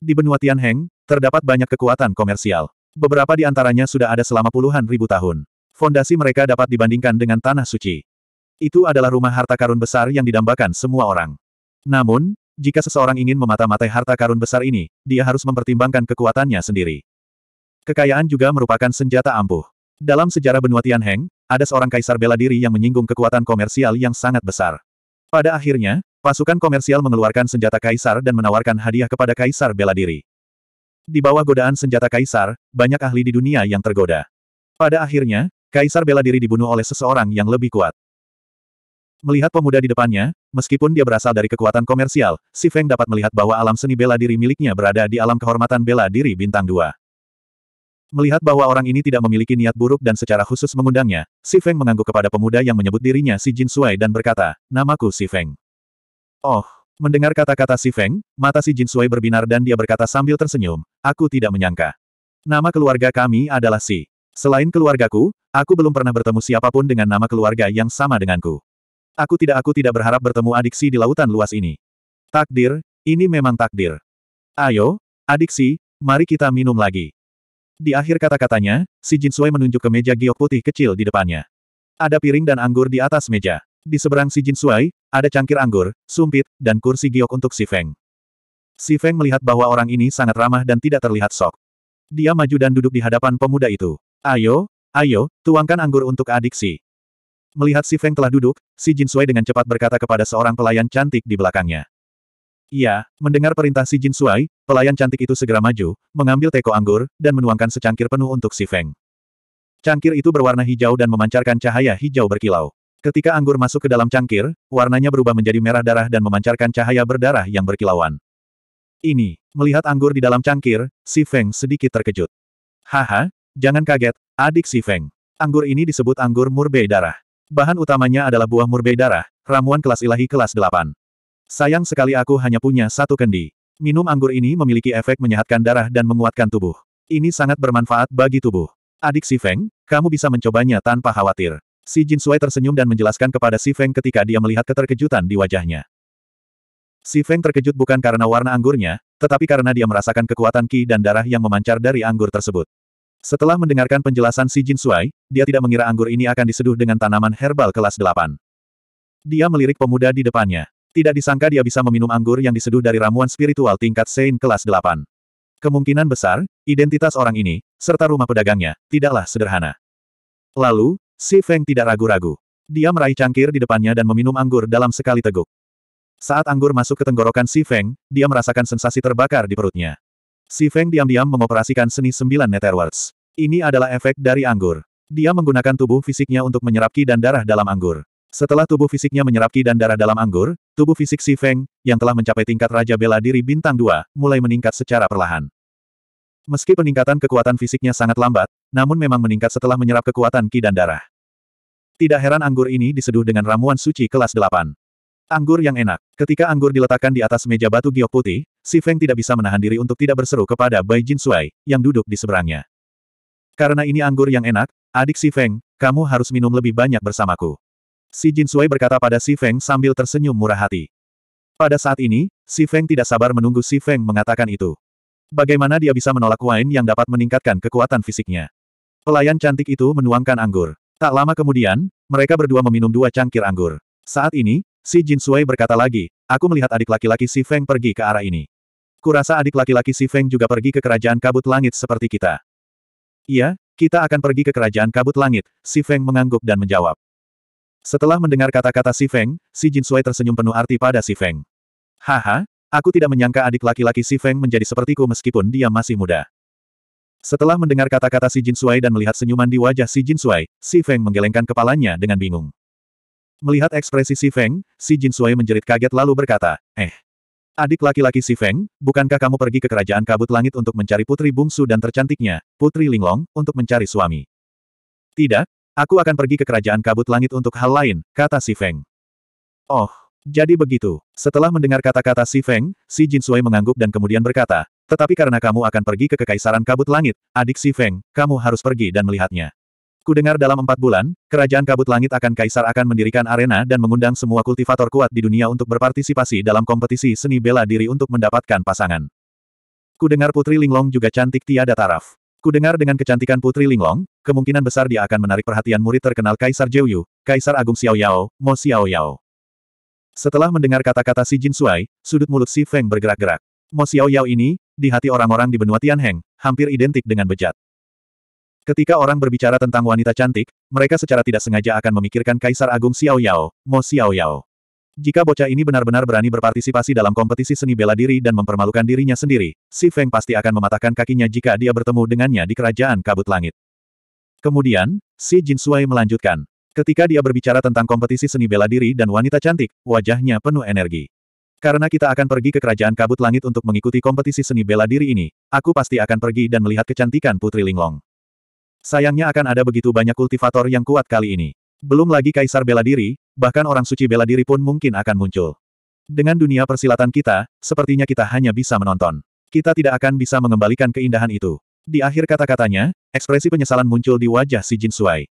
[SPEAKER 1] Di benua Tianheng, terdapat banyak kekuatan komersial. Beberapa di antaranya sudah ada selama puluhan ribu tahun. Fondasi mereka dapat dibandingkan dengan tanah suci. Itu adalah rumah harta karun besar yang didambakan semua orang. Namun, jika seseorang ingin memata-matai harta karun besar ini, dia harus mempertimbangkan kekuatannya sendiri. Kekayaan juga merupakan senjata ampuh. Dalam sejarah benua Tianheng, ada seorang kaisar bela diri yang menyinggung kekuatan komersial yang sangat besar. Pada akhirnya, pasukan komersial mengeluarkan senjata kaisar dan menawarkan hadiah kepada kaisar bela diri. Di bawah godaan senjata kaisar, banyak ahli di dunia yang tergoda. Pada akhirnya, kaisar bela diri dibunuh oleh seseorang yang lebih kuat. Melihat pemuda di depannya, Meskipun dia berasal dari kekuatan komersial, Si Feng dapat melihat bahwa alam seni bela diri miliknya berada di alam kehormatan bela diri bintang dua. Melihat bahwa orang ini tidak memiliki niat buruk dan secara khusus mengundangnya, Si Feng mengangguk kepada pemuda yang menyebut dirinya Si Jin Suai dan berkata, Namaku Si Feng. Oh, mendengar kata-kata Si Feng, mata Si Jin Suai berbinar dan dia berkata sambil tersenyum, Aku tidak menyangka. Nama keluarga kami adalah Si. Selain keluargaku, aku belum pernah bertemu siapapun dengan nama keluarga yang sama denganku. Aku tidak aku tidak berharap bertemu adiksi di lautan luas ini. Takdir, ini memang takdir. Ayo, adiksi, mari kita minum lagi. Di akhir kata-katanya, si Jin Sui menunjuk ke meja giok putih kecil di depannya. Ada piring dan anggur di atas meja. Di seberang si Jin Sui, ada cangkir anggur, sumpit, dan kursi giok untuk si Feng. Si Feng melihat bahwa orang ini sangat ramah dan tidak terlihat sok. Dia maju dan duduk di hadapan pemuda itu. Ayo, ayo, tuangkan anggur untuk adiksi. Melihat si Feng telah duduk, si Jin Sui dengan cepat berkata kepada seorang pelayan cantik di belakangnya. Iya, mendengar perintah si Jin Sui, pelayan cantik itu segera maju, mengambil teko anggur, dan menuangkan secangkir penuh untuk si Feng. Cangkir itu berwarna hijau dan memancarkan cahaya hijau berkilau. Ketika anggur masuk ke dalam cangkir, warnanya berubah menjadi merah darah dan memancarkan cahaya berdarah yang berkilauan. Ini, melihat anggur di dalam cangkir, si Feng sedikit terkejut. Haha, jangan kaget, adik si Feng. Anggur ini disebut anggur murbei darah. Bahan utamanya adalah buah murbei darah, ramuan kelas ilahi kelas 8. Sayang sekali aku hanya punya satu kendi. Minum anggur ini memiliki efek menyehatkan darah dan menguatkan tubuh. Ini sangat bermanfaat bagi tubuh. Adik Si Feng, kamu bisa mencobanya tanpa khawatir. Si Jin Sui tersenyum dan menjelaskan kepada Si Feng ketika dia melihat keterkejutan di wajahnya. Si Feng terkejut bukan karena warna anggurnya, tetapi karena dia merasakan kekuatan ki dan darah yang memancar dari anggur tersebut. Setelah mendengarkan penjelasan si Jin Sui, dia tidak mengira anggur ini akan diseduh dengan tanaman herbal kelas 8. Dia melirik pemuda di depannya. Tidak disangka dia bisa meminum anggur yang diseduh dari ramuan spiritual tingkat Sein kelas 8. Kemungkinan besar, identitas orang ini, serta rumah pedagangnya, tidaklah sederhana. Lalu, si Feng tidak ragu-ragu. Dia meraih cangkir di depannya dan meminum anggur dalam sekali teguk. Saat anggur masuk ke tenggorokan si Feng, dia merasakan sensasi terbakar di perutnya. Si Feng diam-diam mengoperasikan seni sembilan Netherworlds. Ini adalah efek dari anggur. Dia menggunakan tubuh fisiknya untuk menyerap ki dan darah dalam anggur. Setelah tubuh fisiknya menyerap ki dan darah dalam anggur, tubuh fisik Si Feng, yang telah mencapai tingkat Raja Bela Diri Bintang 2, mulai meningkat secara perlahan. Meski peningkatan kekuatan fisiknya sangat lambat, namun memang meningkat setelah menyerap kekuatan ki dan darah. Tidak heran anggur ini diseduh dengan ramuan suci kelas 8. Anggur yang enak. Ketika anggur diletakkan di atas meja batu giok putih, Si Feng tidak bisa menahan diri untuk tidak berseru kepada Bai Jin Sui, yang duduk di seberangnya. Karena ini anggur yang enak, adik Si Feng, kamu harus minum lebih banyak bersamaku. Si Jin Sui berkata pada Si Feng sambil tersenyum murah hati. Pada saat ini, Si Feng tidak sabar menunggu Si Feng mengatakan itu. Bagaimana dia bisa menolak wine yang dapat meningkatkan kekuatan fisiknya? Pelayan cantik itu menuangkan anggur. Tak lama kemudian, mereka berdua meminum dua cangkir anggur. Saat ini, Si Jin Sui berkata lagi, aku melihat adik laki-laki Si Feng pergi ke arah ini. Kurasa adik laki-laki si Feng juga pergi ke kerajaan kabut langit seperti kita. Iya, kita akan pergi ke kerajaan kabut langit, si Feng mengangguk dan menjawab. Setelah mendengar kata-kata si Feng, si Sui tersenyum penuh arti pada si Feng. Haha, aku tidak menyangka adik laki-laki si Feng menjadi sepertiku meskipun dia masih muda. Setelah mendengar kata-kata si Jin Sui dan melihat senyuman di wajah si Sui, si Feng menggelengkan kepalanya dengan bingung. Melihat ekspresi si Feng, si Sui menjerit kaget lalu berkata, eh, Adik laki-laki si Feng, bukankah kamu pergi ke kerajaan kabut langit untuk mencari putri bungsu dan tercantiknya, putri Linglong, untuk mencari suami? Tidak, aku akan pergi ke kerajaan kabut langit untuk hal lain, kata si Feng. Oh, jadi begitu. Setelah mendengar kata-kata si Feng, si Jin Sui mengangguk dan kemudian berkata, tetapi karena kamu akan pergi ke kekaisaran kabut langit, adik si Feng, kamu harus pergi dan melihatnya. Kudengar dalam empat bulan, kerajaan kabut langit akan kaisar akan mendirikan arena dan mengundang semua kultivator kuat di dunia untuk berpartisipasi dalam kompetisi seni bela diri untuk mendapatkan pasangan. Kudengar Putri Linglong juga cantik tiada taraf. Kudengar dengan kecantikan Putri Linglong, kemungkinan besar dia akan menarik perhatian murid terkenal Kaisar Yu, Kaisar Agung Xiao Yao, Mo Xiao Yao. Setelah mendengar kata-kata si Jin Suai, sudut mulut si Feng bergerak-gerak. Mo Xiao Yao ini, di hati orang-orang di benua Tianheng, hampir identik dengan bejat. Ketika orang berbicara tentang wanita cantik, mereka secara tidak sengaja akan memikirkan Kaisar Agung Xiao Yao, Mo Xiao Yao. Jika bocah ini benar-benar berani berpartisipasi dalam kompetisi seni bela diri dan mempermalukan dirinya sendiri, si Feng pasti akan mematahkan kakinya jika dia bertemu dengannya di kerajaan kabut langit. Kemudian, si Jin Suai melanjutkan. Ketika dia berbicara tentang kompetisi seni bela diri dan wanita cantik, wajahnya penuh energi. Karena kita akan pergi ke kerajaan kabut langit untuk mengikuti kompetisi seni bela diri ini, aku pasti akan pergi dan melihat kecantikan Putri Linglong. Sayangnya akan ada begitu banyak kultivator yang kuat kali ini. Belum lagi kaisar bela diri, bahkan orang suci bela diri pun mungkin akan muncul. Dengan dunia persilatan kita, sepertinya kita hanya bisa menonton. Kita tidak akan bisa mengembalikan keindahan itu. Di akhir kata-katanya, ekspresi penyesalan muncul di wajah si Jin Suai.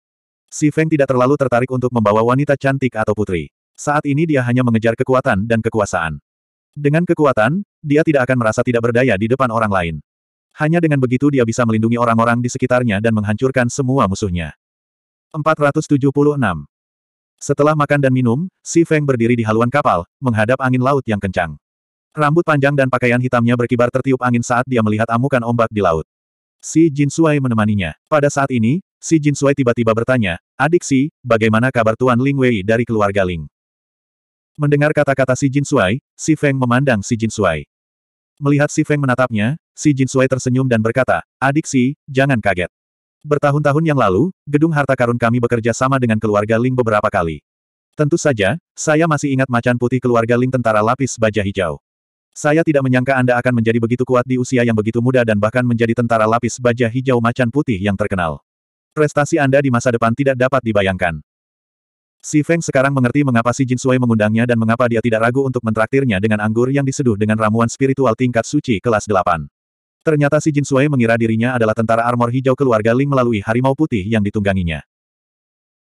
[SPEAKER 1] Si Feng tidak terlalu tertarik untuk membawa wanita cantik atau putri. Saat ini dia hanya mengejar kekuatan dan kekuasaan. Dengan kekuatan, dia tidak akan merasa tidak berdaya di depan orang lain. Hanya dengan begitu dia bisa melindungi orang-orang di sekitarnya dan menghancurkan semua musuhnya. 476. Setelah makan dan minum, Si Feng berdiri di haluan kapal, menghadap angin laut yang kencang. Rambut panjang dan pakaian hitamnya berkibar tertiup angin saat dia melihat amukan ombak di laut. Si Jin Suai menemaninya. Pada saat ini, Si Jin Suai tiba-tiba bertanya, Adik Si, bagaimana kabar Tuan Ling Wei dari keluarga Ling? Mendengar kata-kata Si Jin Suai, Si Feng memandang Si Jin Suai. Melihat Si Feng menatapnya, Si Jin Sui tersenyum dan berkata, adik Si, jangan kaget. Bertahun-tahun yang lalu, gedung harta karun kami bekerja sama dengan keluarga Ling beberapa kali. Tentu saja, saya masih ingat macan putih keluarga Ling tentara lapis baja hijau. Saya tidak menyangka Anda akan menjadi begitu kuat di usia yang begitu muda dan bahkan menjadi tentara lapis baja hijau macan putih yang terkenal. Prestasi Anda di masa depan tidak dapat dibayangkan. Si Feng sekarang mengerti mengapa si Jin Sui mengundangnya dan mengapa dia tidak ragu untuk mentraktirnya dengan anggur yang diseduh dengan ramuan spiritual tingkat suci kelas 8. Ternyata si Jin Sui mengira dirinya adalah tentara armor hijau keluarga Ling melalui harimau putih yang ditungganginya.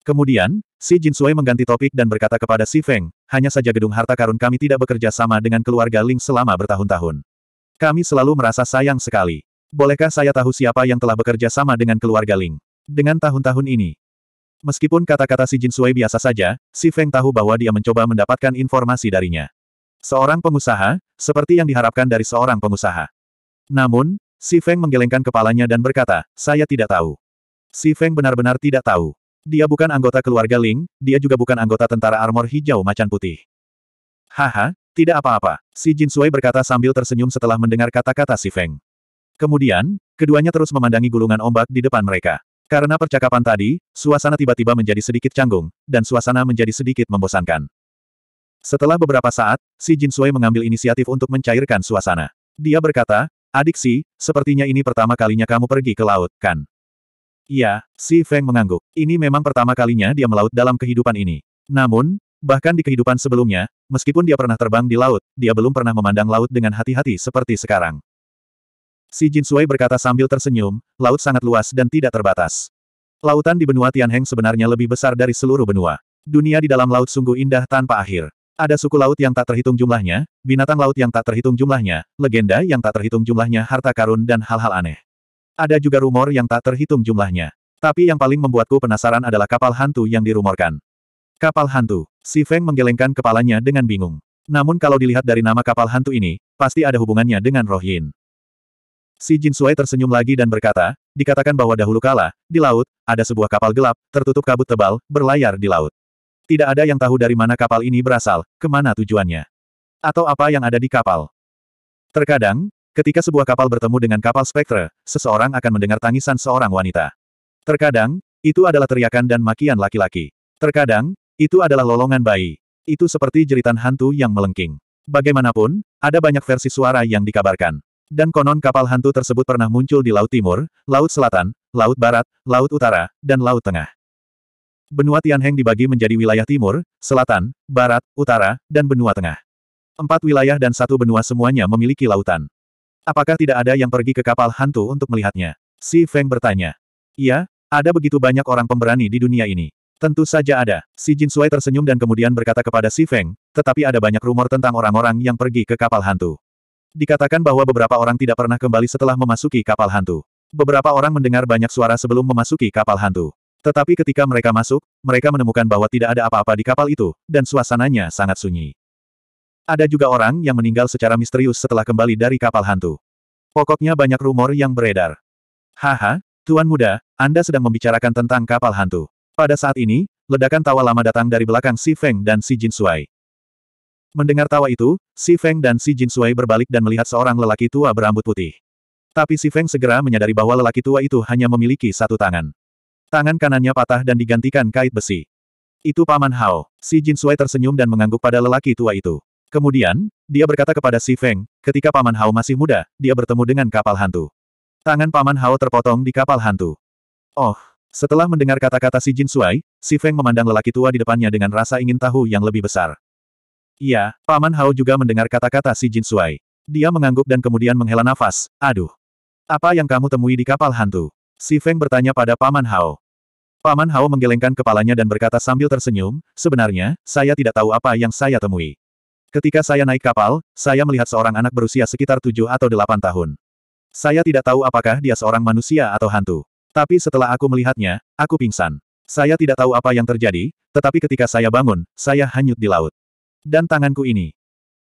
[SPEAKER 1] Kemudian, si Jin Sui mengganti topik dan berkata kepada si Feng, hanya saja gedung harta karun kami tidak bekerja sama dengan keluarga Ling selama bertahun-tahun. Kami selalu merasa sayang sekali. Bolehkah saya tahu siapa yang telah bekerja sama dengan keluarga Ling? Dengan tahun-tahun ini. Meskipun kata-kata si Jin Sui biasa saja, si Feng tahu bahwa dia mencoba mendapatkan informasi darinya. Seorang pengusaha, seperti yang diharapkan dari seorang pengusaha. Namun, Si Feng menggelengkan kepalanya dan berkata, saya tidak tahu. Si Feng benar-benar tidak tahu. Dia bukan anggota keluarga Ling, dia juga bukan anggota tentara armor hijau macan putih. Haha, tidak apa-apa, si Jin Sui berkata sambil tersenyum setelah mendengar kata-kata si Feng. Kemudian, keduanya terus memandangi gulungan ombak di depan mereka. Karena percakapan tadi, suasana tiba-tiba menjadi sedikit canggung, dan suasana menjadi sedikit membosankan. Setelah beberapa saat, si Jin Sui mengambil inisiatif untuk mencairkan suasana. Dia berkata, Adik Si, sepertinya ini pertama kalinya kamu pergi ke laut, kan? Iya, Si Feng mengangguk. Ini memang pertama kalinya dia melaut dalam kehidupan ini. Namun, bahkan di kehidupan sebelumnya, meskipun dia pernah terbang di laut, dia belum pernah memandang laut dengan hati-hati seperti sekarang. Si Jin Sui berkata sambil tersenyum, laut sangat luas dan tidak terbatas. Lautan di benua Tianheng sebenarnya lebih besar dari seluruh benua. Dunia di dalam laut sungguh indah tanpa akhir. Ada suku laut yang tak terhitung jumlahnya, binatang laut yang tak terhitung jumlahnya, legenda yang tak terhitung jumlahnya harta karun dan hal-hal aneh. Ada juga rumor yang tak terhitung jumlahnya. Tapi yang paling membuatku penasaran adalah kapal hantu yang dirumorkan. Kapal hantu. Si Feng menggelengkan kepalanya dengan bingung. Namun kalau dilihat dari nama kapal hantu ini, pasti ada hubungannya dengan Roh Yin. Si Jin Sui tersenyum lagi dan berkata, dikatakan bahwa dahulu kala, di laut, ada sebuah kapal gelap, tertutup kabut tebal, berlayar di laut. Tidak ada yang tahu dari mana kapal ini berasal, kemana tujuannya. Atau apa yang ada di kapal. Terkadang, ketika sebuah kapal bertemu dengan kapal spektre, seseorang akan mendengar tangisan seorang wanita. Terkadang, itu adalah teriakan dan makian laki-laki. Terkadang, itu adalah lolongan bayi. Itu seperti jeritan hantu yang melengking. Bagaimanapun, ada banyak versi suara yang dikabarkan. Dan konon kapal hantu tersebut pernah muncul di Laut Timur, Laut Selatan, Laut Barat, Laut Utara, dan Laut Tengah. Benua Tianheng dibagi menjadi wilayah timur, selatan, barat, utara, dan benua tengah. Empat wilayah dan satu benua semuanya memiliki lautan. Apakah tidak ada yang pergi ke kapal hantu untuk melihatnya? Si Feng bertanya. Iya, ada begitu banyak orang pemberani di dunia ini. Tentu saja ada. Si Jin Sui tersenyum dan kemudian berkata kepada Si Feng, tetapi ada banyak rumor tentang orang-orang yang pergi ke kapal hantu. Dikatakan bahwa beberapa orang tidak pernah kembali setelah memasuki kapal hantu. Beberapa orang mendengar banyak suara sebelum memasuki kapal hantu. Tetapi ketika mereka masuk, mereka menemukan bahwa tidak ada apa-apa di kapal itu, dan suasananya sangat sunyi. Ada juga orang yang meninggal secara misterius setelah kembali dari kapal hantu. Pokoknya banyak rumor yang beredar. Haha, Tuan Muda, Anda sedang membicarakan tentang kapal hantu. Pada saat ini, ledakan tawa lama datang dari belakang Si Feng dan Si Jin Sui. Mendengar tawa itu, Si Feng dan Si Jin Sui berbalik dan melihat seorang lelaki tua berambut putih. Tapi Si Feng segera menyadari bahwa lelaki tua itu hanya memiliki satu tangan. Tangan kanannya patah dan digantikan kait besi. Itu Paman Hao. Si Jin Sui tersenyum dan mengangguk pada lelaki tua itu. Kemudian, dia berkata kepada Si Feng, ketika Paman Hao masih muda, dia bertemu dengan kapal hantu. Tangan Paman Hao terpotong di kapal hantu. Oh, setelah mendengar kata-kata Si Jin Sui, Si Feng memandang lelaki tua di depannya dengan rasa ingin tahu yang lebih besar. Iya, Paman Hao juga mendengar kata-kata Si Jin Sui. Dia mengangguk dan kemudian menghela nafas, aduh. Apa yang kamu temui di kapal hantu? Si Feng bertanya pada Paman Hao. Paman Hao menggelengkan kepalanya dan berkata sambil tersenyum, sebenarnya, saya tidak tahu apa yang saya temui. Ketika saya naik kapal, saya melihat seorang anak berusia sekitar tujuh atau delapan tahun. Saya tidak tahu apakah dia seorang manusia atau hantu. Tapi setelah aku melihatnya, aku pingsan. Saya tidak tahu apa yang terjadi, tetapi ketika saya bangun, saya hanyut di laut. Dan tanganku ini.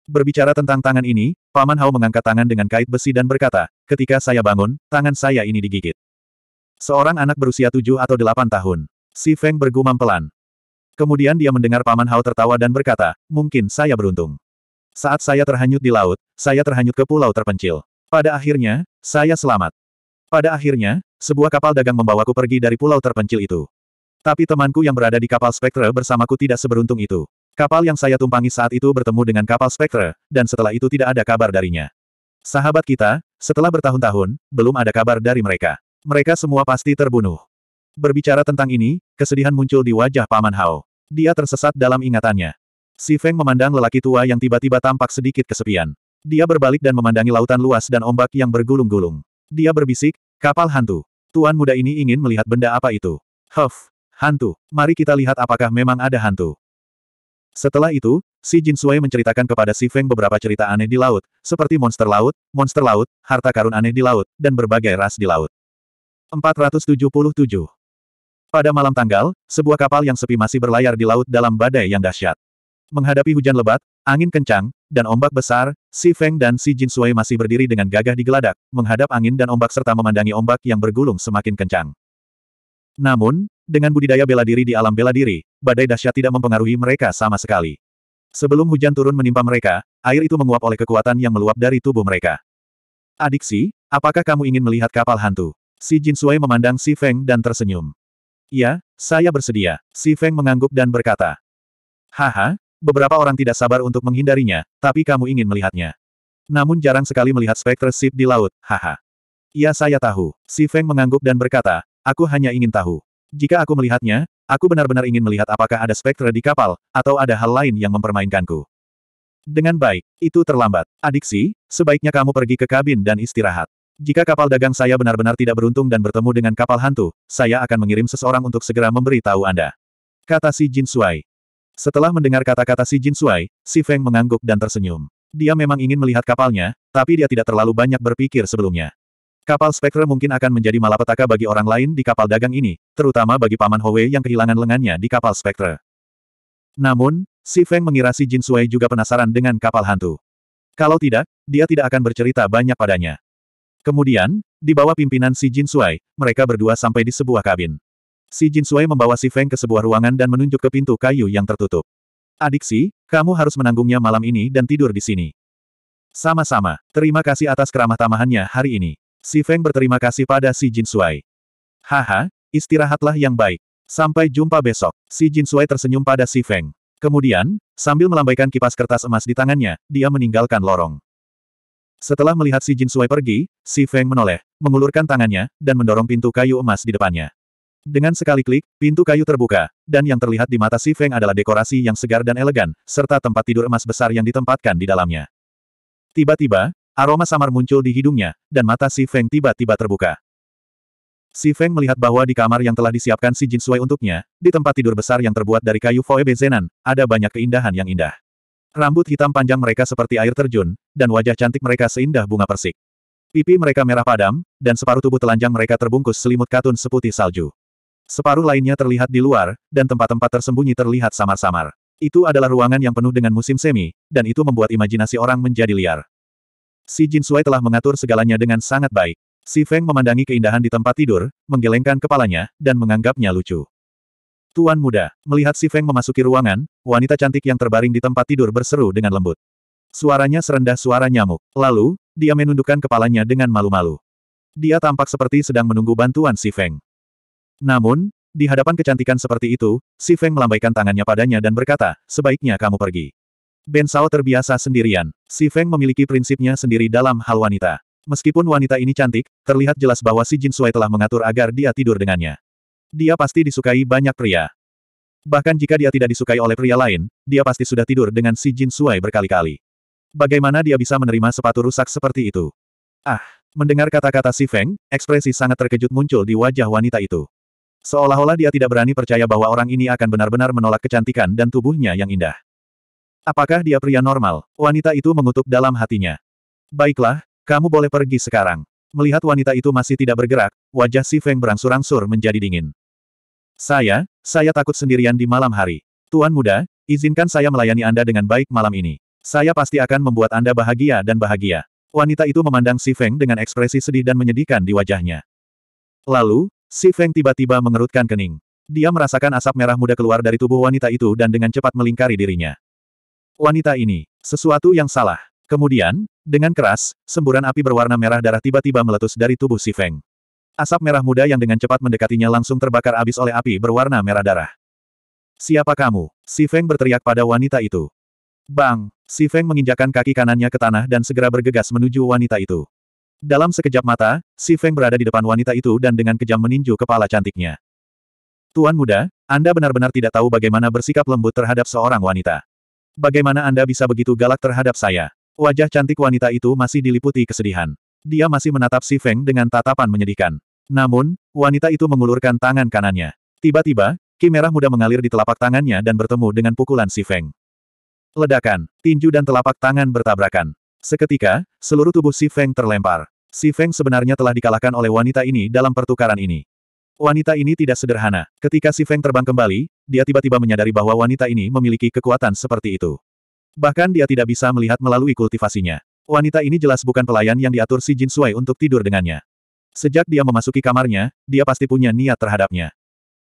[SPEAKER 1] Berbicara tentang tangan ini, Paman Hao mengangkat tangan dengan kait besi dan berkata, ketika saya bangun, tangan saya ini digigit. Seorang anak berusia tujuh atau delapan tahun. Si Feng bergumam pelan. Kemudian dia mendengar Paman Hao tertawa dan berkata, mungkin saya beruntung. Saat saya terhanyut di laut, saya terhanyut ke pulau terpencil. Pada akhirnya, saya selamat. Pada akhirnya, sebuah kapal dagang membawaku pergi dari pulau terpencil itu. Tapi temanku yang berada di kapal Spectre bersamaku tidak seberuntung itu. Kapal yang saya tumpangi saat itu bertemu dengan kapal Spectre, dan setelah itu tidak ada kabar darinya. Sahabat kita, setelah bertahun-tahun, belum ada kabar dari mereka. Mereka semua pasti terbunuh. Berbicara tentang ini, kesedihan muncul di wajah Paman Hao. Dia tersesat dalam ingatannya. Si Feng memandang lelaki tua yang tiba-tiba tampak sedikit kesepian. Dia berbalik dan memandangi lautan luas dan ombak yang bergulung-gulung. Dia berbisik, kapal hantu. Tuan muda ini ingin melihat benda apa itu. Huff, hantu, mari kita lihat apakah memang ada hantu. Setelah itu, Si Jin Sui menceritakan kepada Si Feng beberapa cerita aneh di laut, seperti monster laut, monster laut, harta karun aneh di laut, dan berbagai ras di laut. 477. Pada malam tanggal, sebuah kapal yang sepi masih berlayar di laut dalam badai yang dahsyat. Menghadapi hujan lebat, angin kencang, dan ombak besar, Si Feng dan Si Jin Sui masih berdiri dengan gagah di geladak, menghadap angin dan ombak serta memandangi ombak yang bergulung semakin kencang. Namun, dengan budidaya bela diri di alam bela diri, badai dahsyat tidak mempengaruhi mereka sama sekali. Sebelum hujan turun menimpa mereka, air itu menguap oleh kekuatan yang meluap dari tubuh mereka. Adiksi, apakah kamu ingin melihat kapal hantu? Si Jin Sui memandang Si Feng dan tersenyum. Ya, saya bersedia. Si Feng mengangguk dan berkata. Haha, beberapa orang tidak sabar untuk menghindarinya, tapi kamu ingin melihatnya. Namun jarang sekali melihat spektre sip di laut, haha. Ya, saya tahu. Si Feng mengangguk dan berkata, aku hanya ingin tahu. Jika aku melihatnya, aku benar-benar ingin melihat apakah ada spektre di kapal, atau ada hal lain yang mempermainkanku. Dengan baik, itu terlambat. Adiksi, sebaiknya kamu pergi ke kabin dan istirahat. Jika kapal dagang saya benar-benar tidak beruntung dan bertemu dengan kapal hantu, saya akan mengirim seseorang untuk segera memberi tahu Anda. Kata si Jin Suai. Setelah mendengar kata-kata si Jin Suai, si Feng mengangguk dan tersenyum. Dia memang ingin melihat kapalnya, tapi dia tidak terlalu banyak berpikir sebelumnya. Kapal Spectre mungkin akan menjadi malapetaka bagi orang lain di kapal dagang ini, terutama bagi Paman Howe yang kehilangan lengannya di kapal Spectre. Namun, si Feng mengira si Jin Sui juga penasaran dengan kapal hantu. Kalau tidak, dia tidak akan bercerita banyak padanya. Kemudian, di bawah pimpinan Si Jin Suai, mereka berdua sampai di sebuah kabin. Si Jin Suai membawa Si Feng ke sebuah ruangan dan menunjuk ke pintu kayu yang tertutup. Adik Si, kamu harus menanggungnya malam ini dan tidur di sini. Sama-sama, terima kasih atas keramah tamahannya hari ini. Si Feng berterima kasih pada Si Jin Suai. Haha, istirahatlah yang baik. Sampai jumpa besok. Si Jin Suai tersenyum pada Si Feng. Kemudian, sambil melambaikan kipas kertas emas di tangannya, dia meninggalkan lorong. Setelah melihat si Jin Sui pergi, si Feng menoleh, mengulurkan tangannya, dan mendorong pintu kayu emas di depannya. Dengan sekali klik, pintu kayu terbuka, dan yang terlihat di mata si Feng adalah dekorasi yang segar dan elegan, serta tempat tidur emas besar yang ditempatkan di dalamnya. Tiba-tiba, aroma samar muncul di hidungnya, dan mata si Feng tiba-tiba terbuka. Si Feng melihat bahwa di kamar yang telah disiapkan si Jin Sui untuknya, di tempat tidur besar yang terbuat dari kayu foe bezenan, ada banyak keindahan yang indah. Rambut hitam panjang mereka seperti air terjun, dan wajah cantik mereka seindah bunga persik. Pipi mereka merah padam, dan separuh tubuh telanjang mereka terbungkus selimut katun seputih salju. Separuh lainnya terlihat di luar, dan tempat-tempat tersembunyi terlihat samar-samar. Itu adalah ruangan yang penuh dengan musim semi, dan itu membuat imajinasi orang menjadi liar. Si Jin Sui telah mengatur segalanya dengan sangat baik. Si Feng memandangi keindahan di tempat tidur, menggelengkan kepalanya, dan menganggapnya lucu. Tuan muda, melihat si Feng memasuki ruangan, wanita cantik yang terbaring di tempat tidur berseru dengan lembut. Suaranya serendah suara nyamuk. Lalu, dia menundukkan kepalanya dengan malu-malu. Dia tampak seperti sedang menunggu bantuan si Feng. Namun, di hadapan kecantikan seperti itu, si Feng melambaikan tangannya padanya dan berkata, sebaiknya kamu pergi. Ben Sao terbiasa sendirian. Si Feng memiliki prinsipnya sendiri dalam hal wanita. Meskipun wanita ini cantik, terlihat jelas bahwa si Jin Sui telah mengatur agar dia tidur dengannya. Dia pasti disukai banyak pria. Bahkan jika dia tidak disukai oleh pria lain, dia pasti sudah tidur dengan si Jin Suai berkali-kali. Bagaimana dia bisa menerima sepatu rusak seperti itu? Ah, mendengar kata-kata si Feng, ekspresi sangat terkejut muncul di wajah wanita itu. Seolah-olah dia tidak berani percaya bahwa orang ini akan benar-benar menolak kecantikan dan tubuhnya yang indah. Apakah dia pria normal? Wanita itu mengutuk dalam hatinya. Baiklah, kamu boleh pergi sekarang. Melihat wanita itu masih tidak bergerak, wajah si Feng berangsur-angsur menjadi dingin. Saya, saya takut sendirian di malam hari. Tuan muda, izinkan saya melayani Anda dengan baik malam ini. Saya pasti akan membuat Anda bahagia dan bahagia. Wanita itu memandang Si Feng dengan ekspresi sedih dan menyedihkan di wajahnya. Lalu, Si Feng tiba-tiba mengerutkan kening. Dia merasakan asap merah muda keluar dari tubuh wanita itu dan dengan cepat melingkari dirinya. Wanita ini, sesuatu yang salah. Kemudian, dengan keras, semburan api berwarna merah darah tiba-tiba meletus dari tubuh Si Feng. Asap merah muda yang dengan cepat mendekatinya langsung terbakar abis oleh api berwarna merah darah. Siapa kamu? Si Feng berteriak pada wanita itu. Bang! Si Feng menginjakan kaki kanannya ke tanah dan segera bergegas menuju wanita itu. Dalam sekejap mata, Si Feng berada di depan wanita itu dan dengan kejam meninju kepala cantiknya. Tuan muda, Anda benar-benar tidak tahu bagaimana bersikap lembut terhadap seorang wanita. Bagaimana Anda bisa begitu galak terhadap saya? Wajah cantik wanita itu masih diliputi kesedihan. Dia masih menatap Si Feng dengan tatapan menyedihkan. Namun, wanita itu mengulurkan tangan kanannya. Tiba-tiba, ki merah muda mengalir di telapak tangannya dan bertemu dengan pukulan Si Feng. Ledakan, tinju dan telapak tangan bertabrakan. Seketika, seluruh tubuh Si Feng terlempar. Si Feng sebenarnya telah dikalahkan oleh wanita ini dalam pertukaran ini. Wanita ini tidak sederhana. Ketika Si Feng terbang kembali, dia tiba-tiba menyadari bahwa wanita ini memiliki kekuatan seperti itu. Bahkan dia tidak bisa melihat melalui kultivasinya. Wanita ini jelas bukan pelayan yang diatur si Jin suai untuk tidur dengannya. Sejak dia memasuki kamarnya, dia pasti punya niat terhadapnya.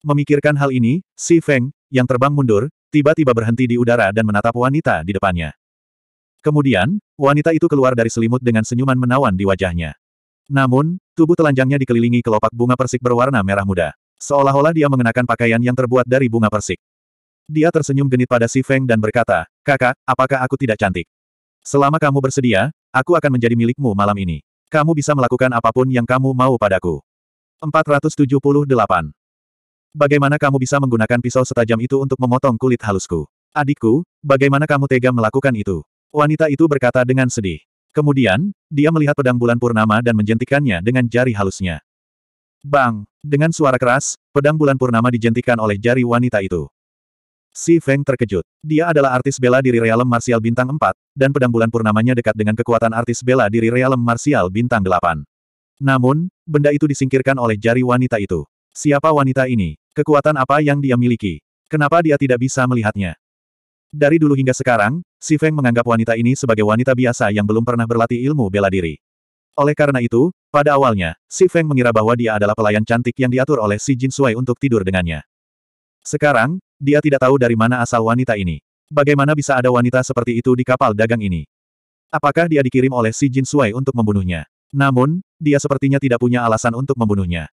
[SPEAKER 1] Memikirkan hal ini, si Feng, yang terbang mundur, tiba-tiba berhenti di udara dan menatap wanita di depannya. Kemudian, wanita itu keluar dari selimut dengan senyuman menawan di wajahnya. Namun, tubuh telanjangnya dikelilingi kelopak bunga persik berwarna merah muda. Seolah-olah dia mengenakan pakaian yang terbuat dari bunga persik. Dia tersenyum genit pada si Feng dan berkata, Kakak, apakah aku tidak cantik? Selama kamu bersedia, aku akan menjadi milikmu malam ini. Kamu bisa melakukan apapun yang kamu mau padaku. 478. Bagaimana kamu bisa menggunakan pisau setajam itu untuk memotong kulit halusku? Adikku, bagaimana kamu tega melakukan itu? Wanita itu berkata dengan sedih. Kemudian, dia melihat pedang bulan purnama dan menjentikannya dengan jari halusnya. Bang! Dengan suara keras, pedang bulan purnama dijentikan oleh jari wanita itu. Si Feng terkejut. Dia adalah artis bela diri realem marsial bintang 4, dan pedang bulan purnamanya dekat dengan kekuatan artis bela diri realem marsial bintang 8. Namun, benda itu disingkirkan oleh jari wanita itu. Siapa wanita ini? Kekuatan apa yang dia miliki? Kenapa dia tidak bisa melihatnya? Dari dulu hingga sekarang, Si Feng menganggap wanita ini sebagai wanita biasa yang belum pernah berlatih ilmu bela diri. Oleh karena itu, pada awalnya, Si Feng mengira bahwa dia adalah pelayan cantik yang diatur oleh Si Jin Sui untuk tidur dengannya. Sekarang, dia tidak tahu dari mana asal wanita ini. Bagaimana bisa ada wanita seperti itu di kapal dagang ini? Apakah dia dikirim oleh si Jin Suai untuk membunuhnya? Namun, dia sepertinya tidak punya alasan untuk membunuhnya.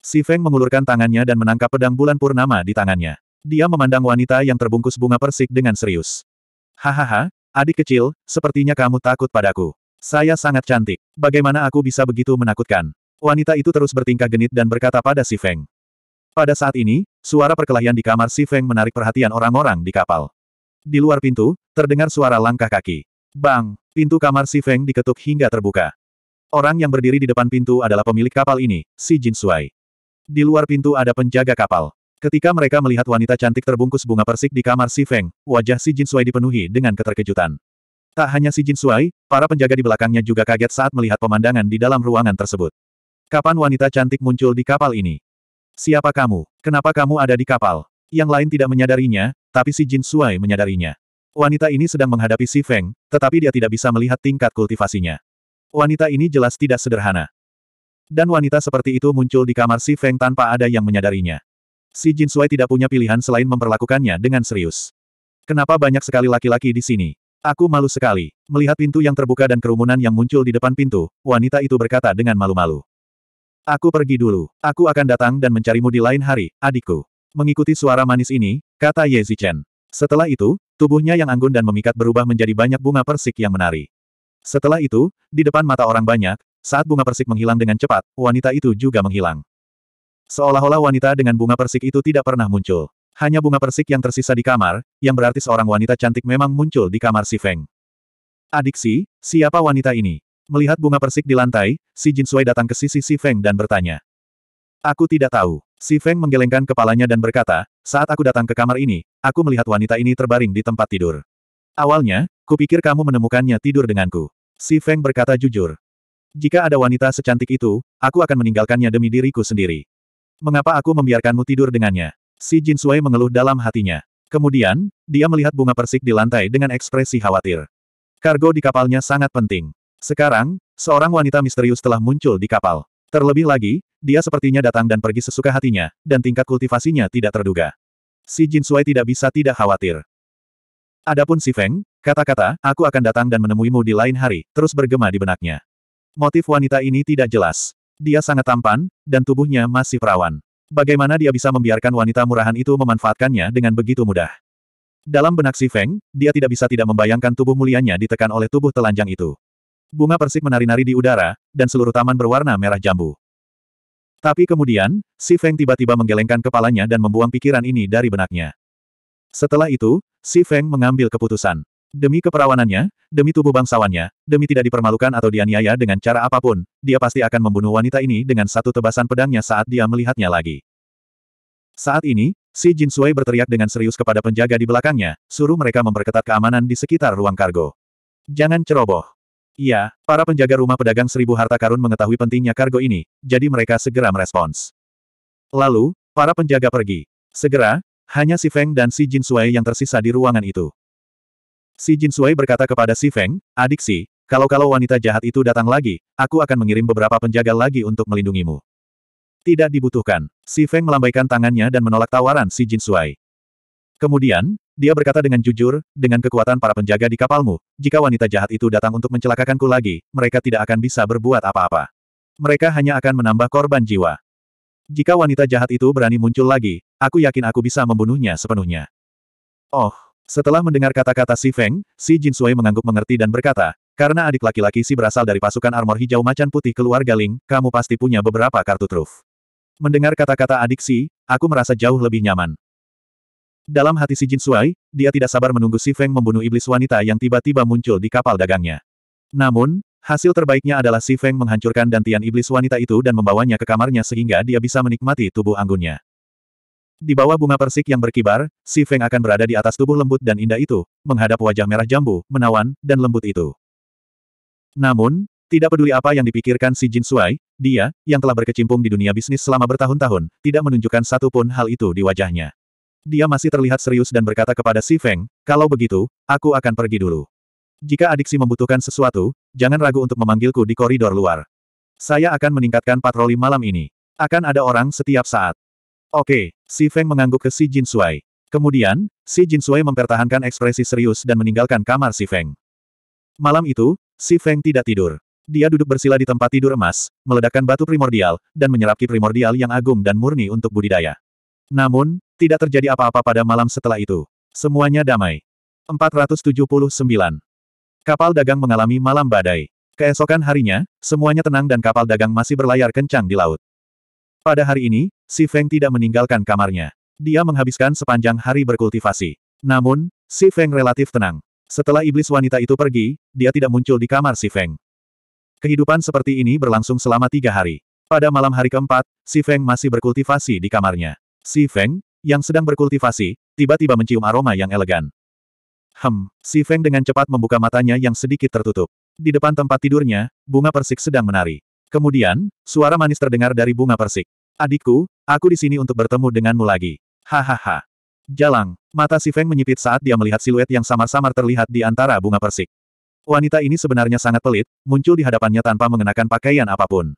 [SPEAKER 1] Si Feng mengulurkan tangannya dan menangkap pedang bulan purnama di tangannya. Dia memandang wanita yang terbungkus bunga persik dengan serius. Hahaha, adik kecil, sepertinya kamu takut padaku. Saya sangat cantik. Bagaimana aku bisa begitu menakutkan? Wanita itu terus bertingkah genit dan berkata pada si Feng. Pada saat ini, Suara perkelahian di kamar Si Feng menarik perhatian orang-orang di kapal. Di luar pintu, terdengar suara langkah kaki. Bang! Pintu kamar Si Feng diketuk hingga terbuka. Orang yang berdiri di depan pintu adalah pemilik kapal ini, Si Jin Suai. Di luar pintu ada penjaga kapal. Ketika mereka melihat wanita cantik terbungkus bunga persik di kamar Si Feng, wajah Si Jin Suai dipenuhi dengan keterkejutan. Tak hanya Si Jin Suai, para penjaga di belakangnya juga kaget saat melihat pemandangan di dalam ruangan tersebut. Kapan wanita cantik muncul di kapal ini? Siapa kamu? Kenapa kamu ada di kapal? Yang lain tidak menyadarinya, tapi si Jin Suai menyadarinya. Wanita ini sedang menghadapi Si Feng, tetapi dia tidak bisa melihat tingkat kultivasinya. Wanita ini jelas tidak sederhana. Dan wanita seperti itu muncul di kamar Si Feng tanpa ada yang menyadarinya. Si Jin Suai tidak punya pilihan selain memperlakukannya dengan serius. Kenapa banyak sekali laki-laki di sini? Aku malu sekali. Melihat pintu yang terbuka dan kerumunan yang muncul di depan pintu, wanita itu berkata dengan malu-malu. Aku pergi dulu. Aku akan datang dan mencarimu di lain hari, adikku. Mengikuti suara manis ini, kata Ye Zichen. Setelah itu, tubuhnya yang anggun dan memikat berubah menjadi banyak bunga persik yang menari. Setelah itu, di depan mata orang banyak, saat bunga persik menghilang dengan cepat, wanita itu juga menghilang. Seolah-olah wanita dengan bunga persik itu tidak pernah muncul. Hanya bunga persik yang tersisa di kamar, yang berarti seorang wanita cantik memang muncul di kamar si Feng. Adik Si, siapa wanita ini? Melihat bunga persik di lantai, si Jin Sui datang ke sisi Si Feng dan bertanya. Aku tidak tahu. Si Feng menggelengkan kepalanya dan berkata, saat aku datang ke kamar ini, aku melihat wanita ini terbaring di tempat tidur. Awalnya, kupikir kamu menemukannya tidur denganku. Si Feng berkata jujur. Jika ada wanita secantik itu, aku akan meninggalkannya demi diriku sendiri. Mengapa aku membiarkanmu tidur dengannya? Si Jin Sui mengeluh dalam hatinya. Kemudian, dia melihat bunga persik di lantai dengan ekspresi khawatir. Kargo di kapalnya sangat penting. Sekarang, seorang wanita misterius telah muncul di kapal. Terlebih lagi, dia sepertinya datang dan pergi sesuka hatinya, dan tingkat kultivasinya tidak terduga. Si Jin Sui tidak bisa tidak khawatir. Adapun si Feng, kata-kata, aku akan datang dan menemuimu di lain hari, terus bergema di benaknya. Motif wanita ini tidak jelas. Dia sangat tampan, dan tubuhnya masih perawan. Bagaimana dia bisa membiarkan wanita murahan itu memanfaatkannya dengan begitu mudah? Dalam benak si Feng, dia tidak bisa tidak membayangkan tubuh mulianya ditekan oleh tubuh telanjang itu bunga persik menari-nari di udara, dan seluruh taman berwarna merah jambu. Tapi kemudian, Si Feng tiba-tiba menggelengkan kepalanya dan membuang pikiran ini dari benaknya. Setelah itu, Si Feng mengambil keputusan. Demi keperawanannya, demi tubuh bangsawannya, demi tidak dipermalukan atau dianiaya dengan cara apapun, dia pasti akan membunuh wanita ini dengan satu tebasan pedangnya saat dia melihatnya lagi. Saat ini, si Jin Sui berteriak dengan serius kepada penjaga di belakangnya, suruh mereka memperketat keamanan di sekitar ruang kargo. Jangan ceroboh. Iya, para penjaga rumah pedagang seribu harta karun mengetahui pentingnya kargo ini, jadi mereka segera merespons. Lalu, para penjaga pergi. Segera, hanya Si Feng dan Si Jin Sui yang tersisa di ruangan itu. Si Jin Sui berkata kepada Si Feng, adik Si, kalau-kalau wanita jahat itu datang lagi, aku akan mengirim beberapa penjaga lagi untuk melindungimu. Tidak dibutuhkan. Si Feng melambaikan tangannya dan menolak tawaran Si Jin Sui. Kemudian, dia berkata dengan jujur, dengan kekuatan para penjaga di kapalmu, jika wanita jahat itu datang untuk mencelakakanku lagi, mereka tidak akan bisa berbuat apa-apa. Mereka hanya akan menambah korban jiwa. Jika wanita jahat itu berani muncul lagi, aku yakin aku bisa membunuhnya sepenuhnya. Oh, setelah mendengar kata-kata Si Feng, Si Jin Sui mengangguk mengerti dan berkata, karena adik laki-laki Si berasal dari pasukan armor hijau macan putih keluarga Ling, kamu pasti punya beberapa kartu truf. Mendengar kata-kata adik Si, aku merasa jauh lebih nyaman. Dalam hati si Jin Sui, dia tidak sabar menunggu si Feng membunuh iblis wanita yang tiba-tiba muncul di kapal dagangnya. Namun, hasil terbaiknya adalah si Feng menghancurkan dantian iblis wanita itu dan membawanya ke kamarnya sehingga dia bisa menikmati tubuh anggunnya. Di bawah bunga persik yang berkibar, si Feng akan berada di atas tubuh lembut dan indah itu, menghadap wajah merah jambu, menawan, dan lembut itu. Namun, tidak peduli apa yang dipikirkan si Jin Sui, dia, yang telah berkecimpung di dunia bisnis selama bertahun-tahun, tidak menunjukkan satupun hal itu di wajahnya. Dia masih terlihat serius dan berkata kepada Si Feng, kalau begitu, aku akan pergi dulu. Jika adiksi membutuhkan sesuatu, jangan ragu untuk memanggilku di koridor luar. Saya akan meningkatkan patroli malam ini. Akan ada orang setiap saat. Oke, Si Feng mengangguk ke Si Jin Suai. Kemudian, Si Jin Suai mempertahankan ekspresi serius dan meninggalkan kamar Si Feng. Malam itu, Si Feng tidak tidur. Dia duduk bersila di tempat tidur emas, meledakkan batu primordial, dan menyerap ki primordial yang agung dan murni untuk budidaya. Namun, tidak terjadi apa-apa pada malam setelah itu. Semuanya damai. 479. Kapal dagang mengalami malam badai. Keesokan harinya, semuanya tenang dan kapal dagang masih berlayar kencang di laut. Pada hari ini, Si Feng tidak meninggalkan kamarnya. Dia menghabiskan sepanjang hari berkultivasi. Namun, Si Feng relatif tenang. Setelah iblis wanita itu pergi, dia tidak muncul di kamar Si Feng. Kehidupan seperti ini berlangsung selama tiga hari. Pada malam hari keempat, Si Feng masih berkultivasi di kamarnya. Si Feng, yang sedang berkultivasi, tiba-tiba mencium aroma yang elegan. Hem, si Feng dengan cepat membuka matanya yang sedikit tertutup. Di depan tempat tidurnya, bunga persik sedang menari. Kemudian, suara manis terdengar dari bunga persik. Adikku, aku di sini untuk bertemu denganmu lagi. Hahaha. Jalang, mata si Feng menyipit saat dia melihat siluet yang samar-samar terlihat di antara bunga persik. Wanita ini sebenarnya sangat pelit, muncul di hadapannya tanpa mengenakan pakaian apapun.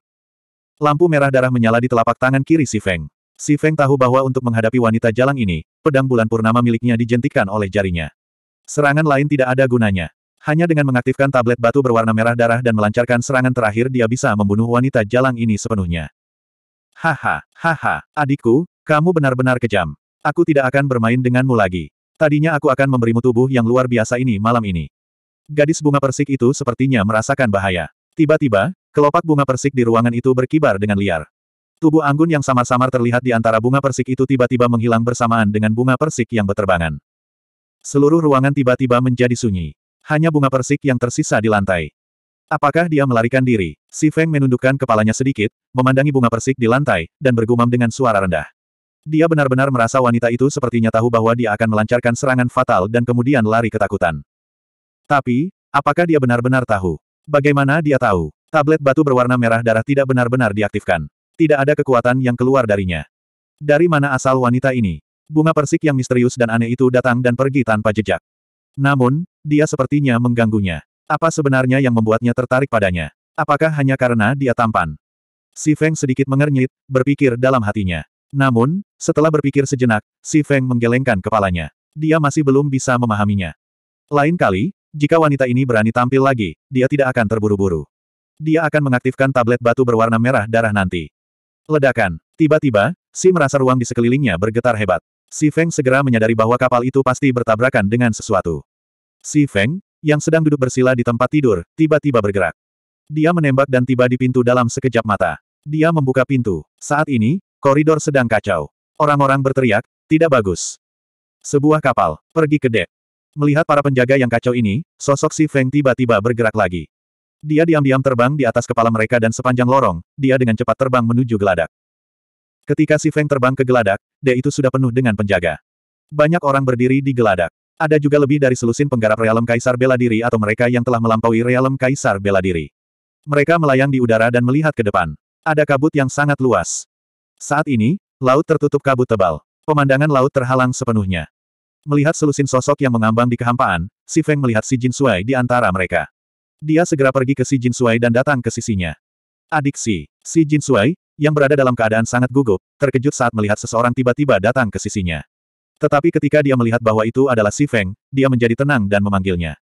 [SPEAKER 1] Lampu merah darah menyala di telapak tangan kiri si Feng. Si Feng tahu bahwa untuk menghadapi wanita jalang ini, pedang bulan purnama miliknya dijentikan oleh jarinya. Serangan lain tidak ada gunanya. Hanya dengan mengaktifkan tablet batu berwarna merah darah dan melancarkan serangan terakhir dia bisa membunuh wanita jalang ini sepenuhnya. Haha, haha, adikku, kamu benar-benar kejam. Aku tidak akan bermain denganmu lagi. Tadinya aku akan memberimu tubuh yang luar biasa ini malam ini. Gadis bunga persik itu sepertinya merasakan bahaya. Tiba-tiba, kelopak bunga persik di ruangan itu berkibar dengan liar. Tubuh Anggun yang samar-samar terlihat di antara bunga persik itu tiba-tiba menghilang bersamaan dengan bunga persik yang berterbangan. Seluruh ruangan tiba-tiba menjadi sunyi. Hanya bunga persik yang tersisa di lantai. Apakah dia melarikan diri? Si Feng menundukkan kepalanya sedikit, memandangi bunga persik di lantai, dan bergumam dengan suara rendah. Dia benar-benar merasa wanita itu sepertinya tahu bahwa dia akan melancarkan serangan fatal dan kemudian lari ketakutan. Tapi, apakah dia benar-benar tahu? Bagaimana dia tahu? Tablet batu berwarna merah darah tidak benar-benar diaktifkan. Tidak ada kekuatan yang keluar darinya. Dari mana asal wanita ini? Bunga persik yang misterius dan aneh itu datang dan pergi tanpa jejak. Namun, dia sepertinya mengganggunya. Apa sebenarnya yang membuatnya tertarik padanya? Apakah hanya karena dia tampan? Si Feng sedikit mengernyit, berpikir dalam hatinya. Namun, setelah berpikir sejenak, si Feng menggelengkan kepalanya. Dia masih belum bisa memahaminya. Lain kali, jika wanita ini berani tampil lagi, dia tidak akan terburu-buru. Dia akan mengaktifkan tablet batu berwarna merah darah nanti. Ledakan. Tiba-tiba, Si merasa ruang di sekelilingnya bergetar hebat. Si Feng segera menyadari bahwa kapal itu pasti bertabrakan dengan sesuatu. Si Feng, yang sedang duduk bersila di tempat tidur, tiba-tiba bergerak. Dia menembak dan tiba di pintu dalam sekejap mata. Dia membuka pintu. Saat ini, koridor sedang kacau. Orang-orang berteriak, tidak bagus. Sebuah kapal, pergi ke dek. Melihat para penjaga yang kacau ini, sosok Si Feng tiba-tiba bergerak lagi. Dia diam-diam terbang di atas kepala mereka dan sepanjang lorong, dia dengan cepat terbang menuju geladak. Ketika si Feng terbang ke geladak, dia itu sudah penuh dengan penjaga. Banyak orang berdiri di geladak. Ada juga lebih dari selusin penggarap realem kaisar bela diri atau mereka yang telah melampaui realem kaisar bela diri. Mereka melayang di udara dan melihat ke depan. Ada kabut yang sangat luas. Saat ini, laut tertutup kabut tebal. Pemandangan laut terhalang sepenuhnya. Melihat selusin sosok yang mengambang di kehampaan, Si Feng melihat Si Jin Suai di antara mereka. Dia segera pergi ke Si Jin Sui dan datang ke sisinya. Adik Si, Si Jin Sui, yang berada dalam keadaan sangat gugup, terkejut saat melihat seseorang tiba-tiba datang ke sisinya. Tetapi ketika dia melihat bahwa itu adalah Si Feng, dia menjadi tenang dan memanggilnya.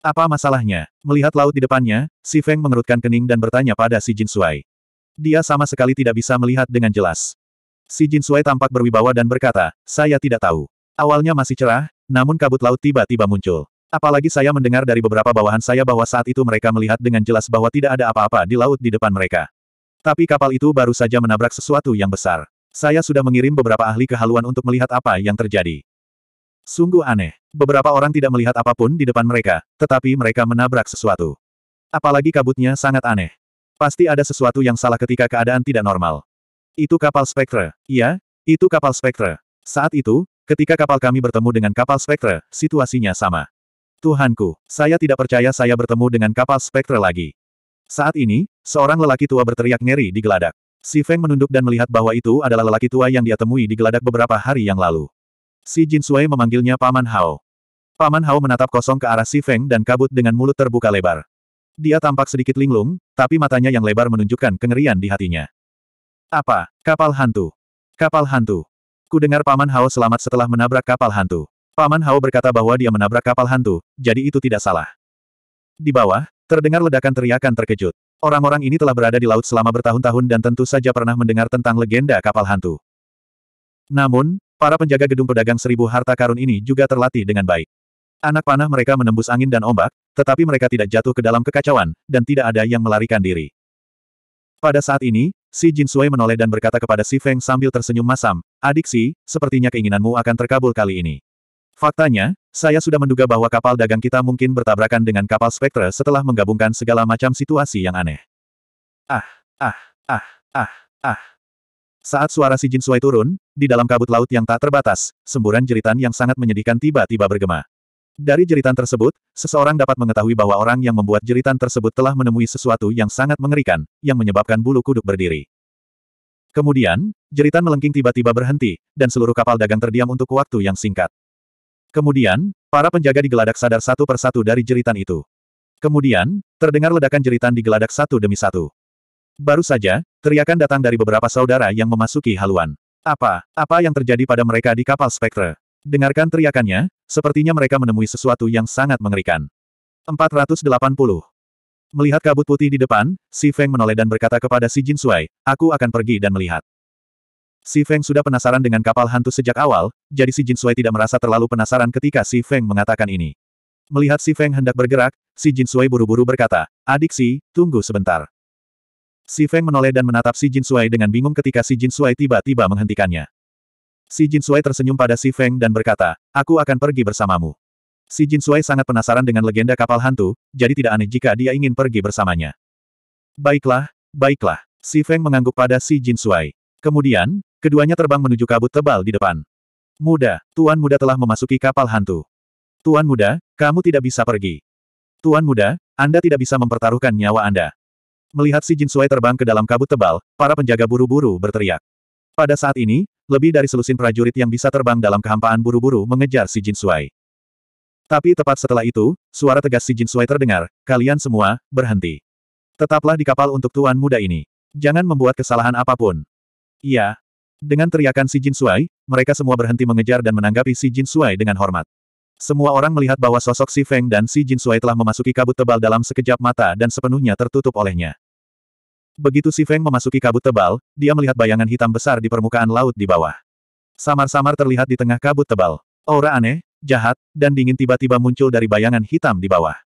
[SPEAKER 1] Apa masalahnya? Melihat laut di depannya, Si Feng mengerutkan kening dan bertanya pada Si Jin Sui. Dia sama sekali tidak bisa melihat dengan jelas. Si Jin Sui tampak berwibawa dan berkata, saya tidak tahu. Awalnya masih cerah, namun kabut laut tiba-tiba muncul. Apalagi saya mendengar dari beberapa bawahan saya bahwa saat itu mereka melihat dengan jelas bahwa tidak ada apa-apa di laut di depan mereka. Tapi kapal itu baru saja menabrak sesuatu yang besar. Saya sudah mengirim beberapa ahli kehaluan untuk melihat apa yang terjadi. Sungguh aneh. Beberapa orang tidak melihat apapun di depan mereka, tetapi mereka menabrak sesuatu. Apalagi kabutnya sangat aneh. Pasti ada sesuatu yang salah ketika keadaan tidak normal. Itu kapal spektre. Iya, itu kapal spektre. Saat itu, ketika kapal kami bertemu dengan kapal spektre, situasinya sama. Tuhanku, saya tidak percaya saya bertemu dengan kapal spektre lagi. Saat ini, seorang lelaki tua berteriak ngeri di geladak. Si Feng menunduk dan melihat bahwa itu adalah lelaki tua yang dia temui di geladak beberapa hari yang lalu. Si Jin Sui memanggilnya Paman Hao. Paman Hao menatap kosong ke arah si Feng dan kabut dengan mulut terbuka lebar. Dia tampak sedikit linglung, tapi matanya yang lebar menunjukkan kengerian di hatinya. Apa? Kapal hantu. Kapal hantu. Ku dengar Paman Hao selamat setelah menabrak kapal hantu. Paman Hao berkata bahwa dia menabrak kapal hantu, jadi itu tidak salah. Di bawah, terdengar ledakan teriakan terkejut. Orang-orang ini telah berada di laut selama bertahun-tahun dan tentu saja pernah mendengar tentang legenda kapal hantu. Namun, para penjaga gedung pedagang seribu harta karun ini juga terlatih dengan baik. Anak panah mereka menembus angin dan ombak, tetapi mereka tidak jatuh ke dalam kekacauan, dan tidak ada yang melarikan diri. Pada saat ini, Si Jin Sui menoleh dan berkata kepada Si Feng sambil tersenyum masam, adik Si, sepertinya keinginanmu akan terkabul kali ini. Faktanya, saya sudah menduga bahwa kapal dagang kita mungkin bertabrakan dengan kapal spektra setelah menggabungkan segala macam situasi yang aneh. Ah, ah, ah, ah, ah. Saat suara si Jinsui turun, di dalam kabut laut yang tak terbatas, semburan jeritan yang sangat menyedihkan tiba-tiba bergema. Dari jeritan tersebut, seseorang dapat mengetahui bahwa orang yang membuat jeritan tersebut telah menemui sesuatu yang sangat mengerikan, yang menyebabkan bulu kuduk berdiri. Kemudian, jeritan melengking tiba-tiba berhenti, dan seluruh kapal dagang terdiam untuk waktu yang singkat. Kemudian, para penjaga di geladak sadar satu persatu dari jeritan itu. Kemudian, terdengar ledakan jeritan di geladak satu demi satu. Baru saja, teriakan datang dari beberapa saudara yang memasuki haluan. Apa, apa yang terjadi pada mereka di kapal spektre? Dengarkan teriakannya, sepertinya mereka menemui sesuatu yang sangat mengerikan. 480. Melihat kabut putih di depan, Si Feng menoleh dan berkata kepada Si Jin Sui, aku akan pergi dan melihat. Si Feng sudah penasaran dengan kapal hantu sejak awal, jadi si Jin Sui tidak merasa terlalu penasaran ketika si Feng mengatakan ini. Melihat si Feng hendak bergerak, si Jin Sui buru-buru berkata, Adik si, tunggu sebentar. Si Feng menoleh dan menatap si Jin Sui dengan bingung ketika si Jin Sui tiba-tiba menghentikannya. Si Jin Sui tersenyum pada si Feng dan berkata, Aku akan pergi bersamamu. Si Jin Sui sangat penasaran dengan legenda kapal hantu, jadi tidak aneh jika dia ingin pergi bersamanya. Baiklah, baiklah. Si Feng mengangguk pada si Jin Sui. Kemudian, Keduanya terbang menuju kabut tebal di depan. Muda, Tuan Muda telah memasuki kapal hantu. Tuan Muda, kamu tidak bisa pergi. Tuan Muda, Anda tidak bisa mempertaruhkan nyawa Anda. Melihat si Jin Sui terbang ke dalam kabut tebal, para penjaga buru-buru berteriak. Pada saat ini, lebih dari selusin prajurit yang bisa terbang dalam kehampaan buru-buru mengejar si Jin Sui. Tapi tepat setelah itu, suara tegas si Jin Sui terdengar, kalian semua, berhenti. Tetaplah di kapal untuk tuan muda ini. Jangan membuat kesalahan apapun. Iya, dengan teriakan Si Jin Suai, mereka semua berhenti mengejar dan menanggapi Si Jin Suai dengan hormat. Semua orang melihat bahwa sosok Si Feng dan Si Jin Suai telah memasuki kabut tebal dalam sekejap mata dan sepenuhnya tertutup olehnya. Begitu Si Feng memasuki kabut tebal, dia melihat bayangan hitam besar di permukaan laut di bawah. Samar-samar terlihat di tengah kabut tebal. Aura aneh, jahat, dan dingin tiba-tiba muncul dari bayangan hitam di bawah.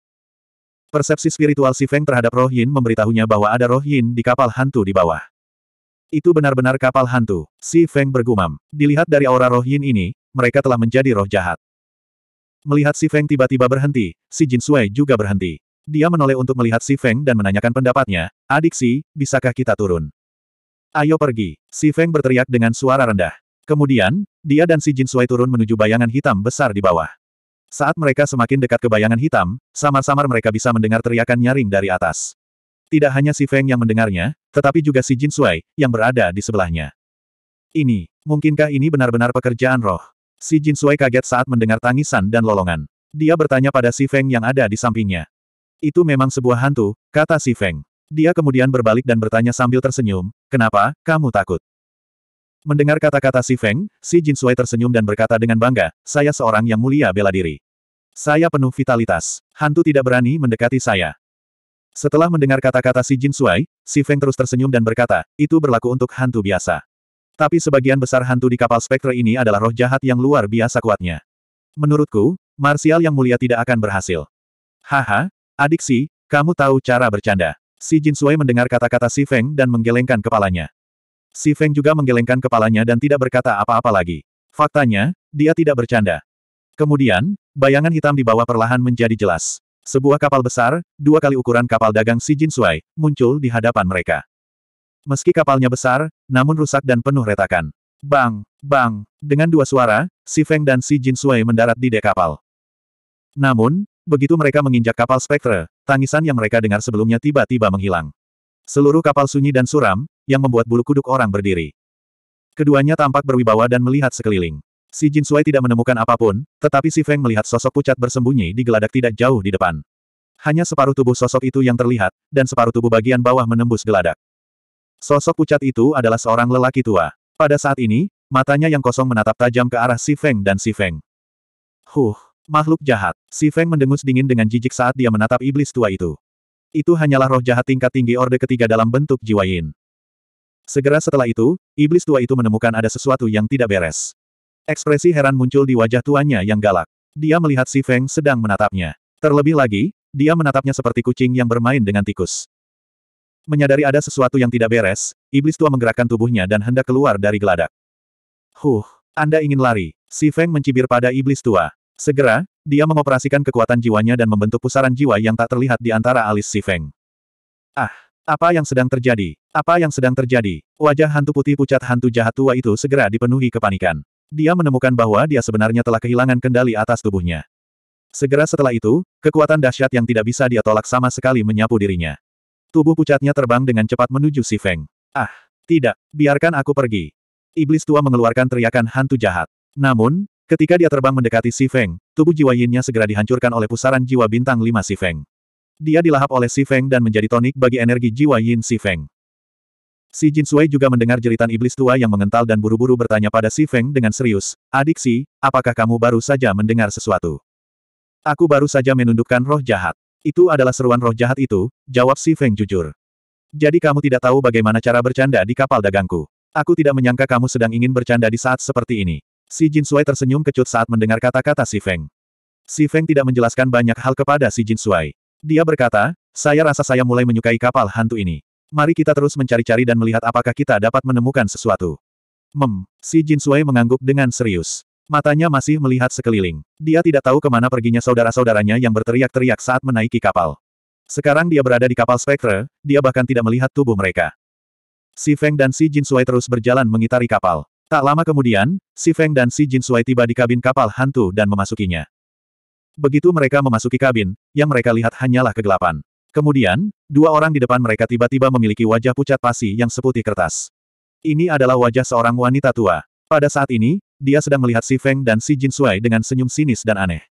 [SPEAKER 1] Persepsi spiritual Si Feng terhadap Roh Yin memberitahunya bahwa ada Roh Yin di kapal hantu di bawah. Itu benar-benar kapal hantu, Si Feng bergumam. Dilihat dari aura roh yin ini, mereka telah menjadi roh jahat. Melihat Si Feng tiba-tiba berhenti, Si Jin Sui juga berhenti. Dia menoleh untuk melihat Si Feng dan menanyakan pendapatnya, Adik Si, bisakah kita turun? Ayo pergi, Si Feng berteriak dengan suara rendah. Kemudian, dia dan Si Jin Sui turun menuju bayangan hitam besar di bawah. Saat mereka semakin dekat ke bayangan hitam, samar-samar mereka bisa mendengar teriakan nyaring dari atas. Tidak hanya si Feng yang mendengarnya, tetapi juga si Jin Sui, yang berada di sebelahnya. Ini, mungkinkah ini benar-benar pekerjaan roh? Si Jin Sui kaget saat mendengar tangisan dan lolongan. Dia bertanya pada si Feng yang ada di sampingnya. Itu memang sebuah hantu, kata si Feng. Dia kemudian berbalik dan bertanya sambil tersenyum, kenapa, kamu takut? Mendengar kata-kata si Feng, si Jin Sui tersenyum dan berkata dengan bangga, saya seorang yang mulia bela diri. Saya penuh vitalitas. Hantu tidak berani mendekati saya. Setelah mendengar kata-kata si Jin Suai, si Feng terus tersenyum dan berkata, itu berlaku untuk hantu biasa. Tapi sebagian besar hantu di kapal spektre ini adalah roh jahat yang luar biasa kuatnya. Menurutku, Martial yang mulia tidak akan berhasil. Haha, adik si, kamu tahu cara bercanda. Si Jin Suai mendengar kata-kata Si Feng dan menggelengkan kepalanya. Si Feng juga menggelengkan kepalanya dan tidak berkata apa-apa lagi. Faktanya, dia tidak bercanda. Kemudian, bayangan hitam di bawah perlahan menjadi jelas. Sebuah kapal besar, dua kali ukuran kapal dagang si Jin Suai, muncul di hadapan mereka. Meski kapalnya besar, namun rusak dan penuh retakan. Bang, bang, dengan dua suara, si Feng dan si Jin Suai mendarat di dek kapal. Namun, begitu mereka menginjak kapal spektre, tangisan yang mereka dengar sebelumnya tiba-tiba menghilang. Seluruh kapal sunyi dan suram, yang membuat bulu kuduk orang berdiri. Keduanya tampak berwibawa dan melihat sekeliling. Si Jin Sui tidak menemukan apapun, tetapi Si Feng melihat sosok pucat bersembunyi di geladak tidak jauh di depan. Hanya separuh tubuh sosok itu yang terlihat, dan separuh tubuh bagian bawah menembus geladak. Sosok pucat itu adalah seorang lelaki tua. Pada saat ini, matanya yang kosong menatap tajam ke arah Si Feng dan Si Feng. Huh, makhluk jahat. Si Feng mendengus dingin dengan jijik saat dia menatap iblis tua itu. Itu hanyalah roh jahat tingkat tinggi Orde ketiga dalam bentuk Jiwa Yin. Segera setelah itu, iblis tua itu menemukan ada sesuatu yang tidak beres. Ekspresi heran muncul di wajah tuannya yang galak. Dia melihat si Feng sedang menatapnya. Terlebih lagi, dia menatapnya seperti kucing yang bermain dengan tikus. Menyadari ada sesuatu yang tidak beres, iblis tua menggerakkan tubuhnya dan hendak keluar dari geladak. Huh, Anda ingin lari. Si Feng mencibir pada iblis tua. Segera, dia mengoperasikan kekuatan jiwanya dan membentuk pusaran jiwa yang tak terlihat di antara alis si Feng. Ah, apa yang sedang terjadi? Apa yang sedang terjadi? Wajah hantu putih pucat hantu jahat tua itu segera dipenuhi kepanikan. Dia menemukan bahwa dia sebenarnya telah kehilangan kendali atas tubuhnya. Segera setelah itu, kekuatan dahsyat yang tidak bisa dia tolak sama sekali menyapu dirinya. Tubuh pucatnya terbang dengan cepat menuju si Feng. Ah, tidak, biarkan aku pergi. Iblis tua mengeluarkan teriakan hantu jahat. Namun, ketika dia terbang mendekati si Feng, tubuh jiwa yinnya segera dihancurkan oleh pusaran jiwa bintang lima si Feng. Dia dilahap oleh si Feng dan menjadi tonik bagi energi jiwa yin si Feng. Si Jin Sui juga mendengar jeritan iblis tua yang mengental dan buru-buru bertanya pada Si Feng dengan serius, Adik Si, apakah kamu baru saja mendengar sesuatu? Aku baru saja menundukkan roh jahat. Itu adalah seruan roh jahat itu, jawab Si Feng jujur. Jadi kamu tidak tahu bagaimana cara bercanda di kapal dagangku. Aku tidak menyangka kamu sedang ingin bercanda di saat seperti ini. Si Jin Sui tersenyum kecut saat mendengar kata-kata Si Feng. Si Feng tidak menjelaskan banyak hal kepada Si Jin Sui. Dia berkata, saya rasa saya mulai menyukai kapal hantu ini. Mari kita terus mencari-cari dan melihat apakah kita dapat menemukan sesuatu. Mem, si Jin Sui mengangguk dengan serius. Matanya masih melihat sekeliling. Dia tidak tahu kemana perginya saudara-saudaranya yang berteriak-teriak saat menaiki kapal. Sekarang dia berada di kapal Spectre, dia bahkan tidak melihat tubuh mereka. Si Feng dan si Jin Sui terus berjalan mengitari kapal. Tak lama kemudian, si Feng dan si Jin Sui tiba di kabin kapal hantu dan memasukinya. Begitu mereka memasuki kabin, yang mereka lihat hanyalah kegelapan. Kemudian, dua orang di depan mereka tiba-tiba memiliki wajah pucat pasi yang seputih kertas. Ini adalah wajah seorang wanita tua. Pada saat ini, dia sedang melihat Si Feng dan Si Jin suai dengan senyum sinis dan aneh.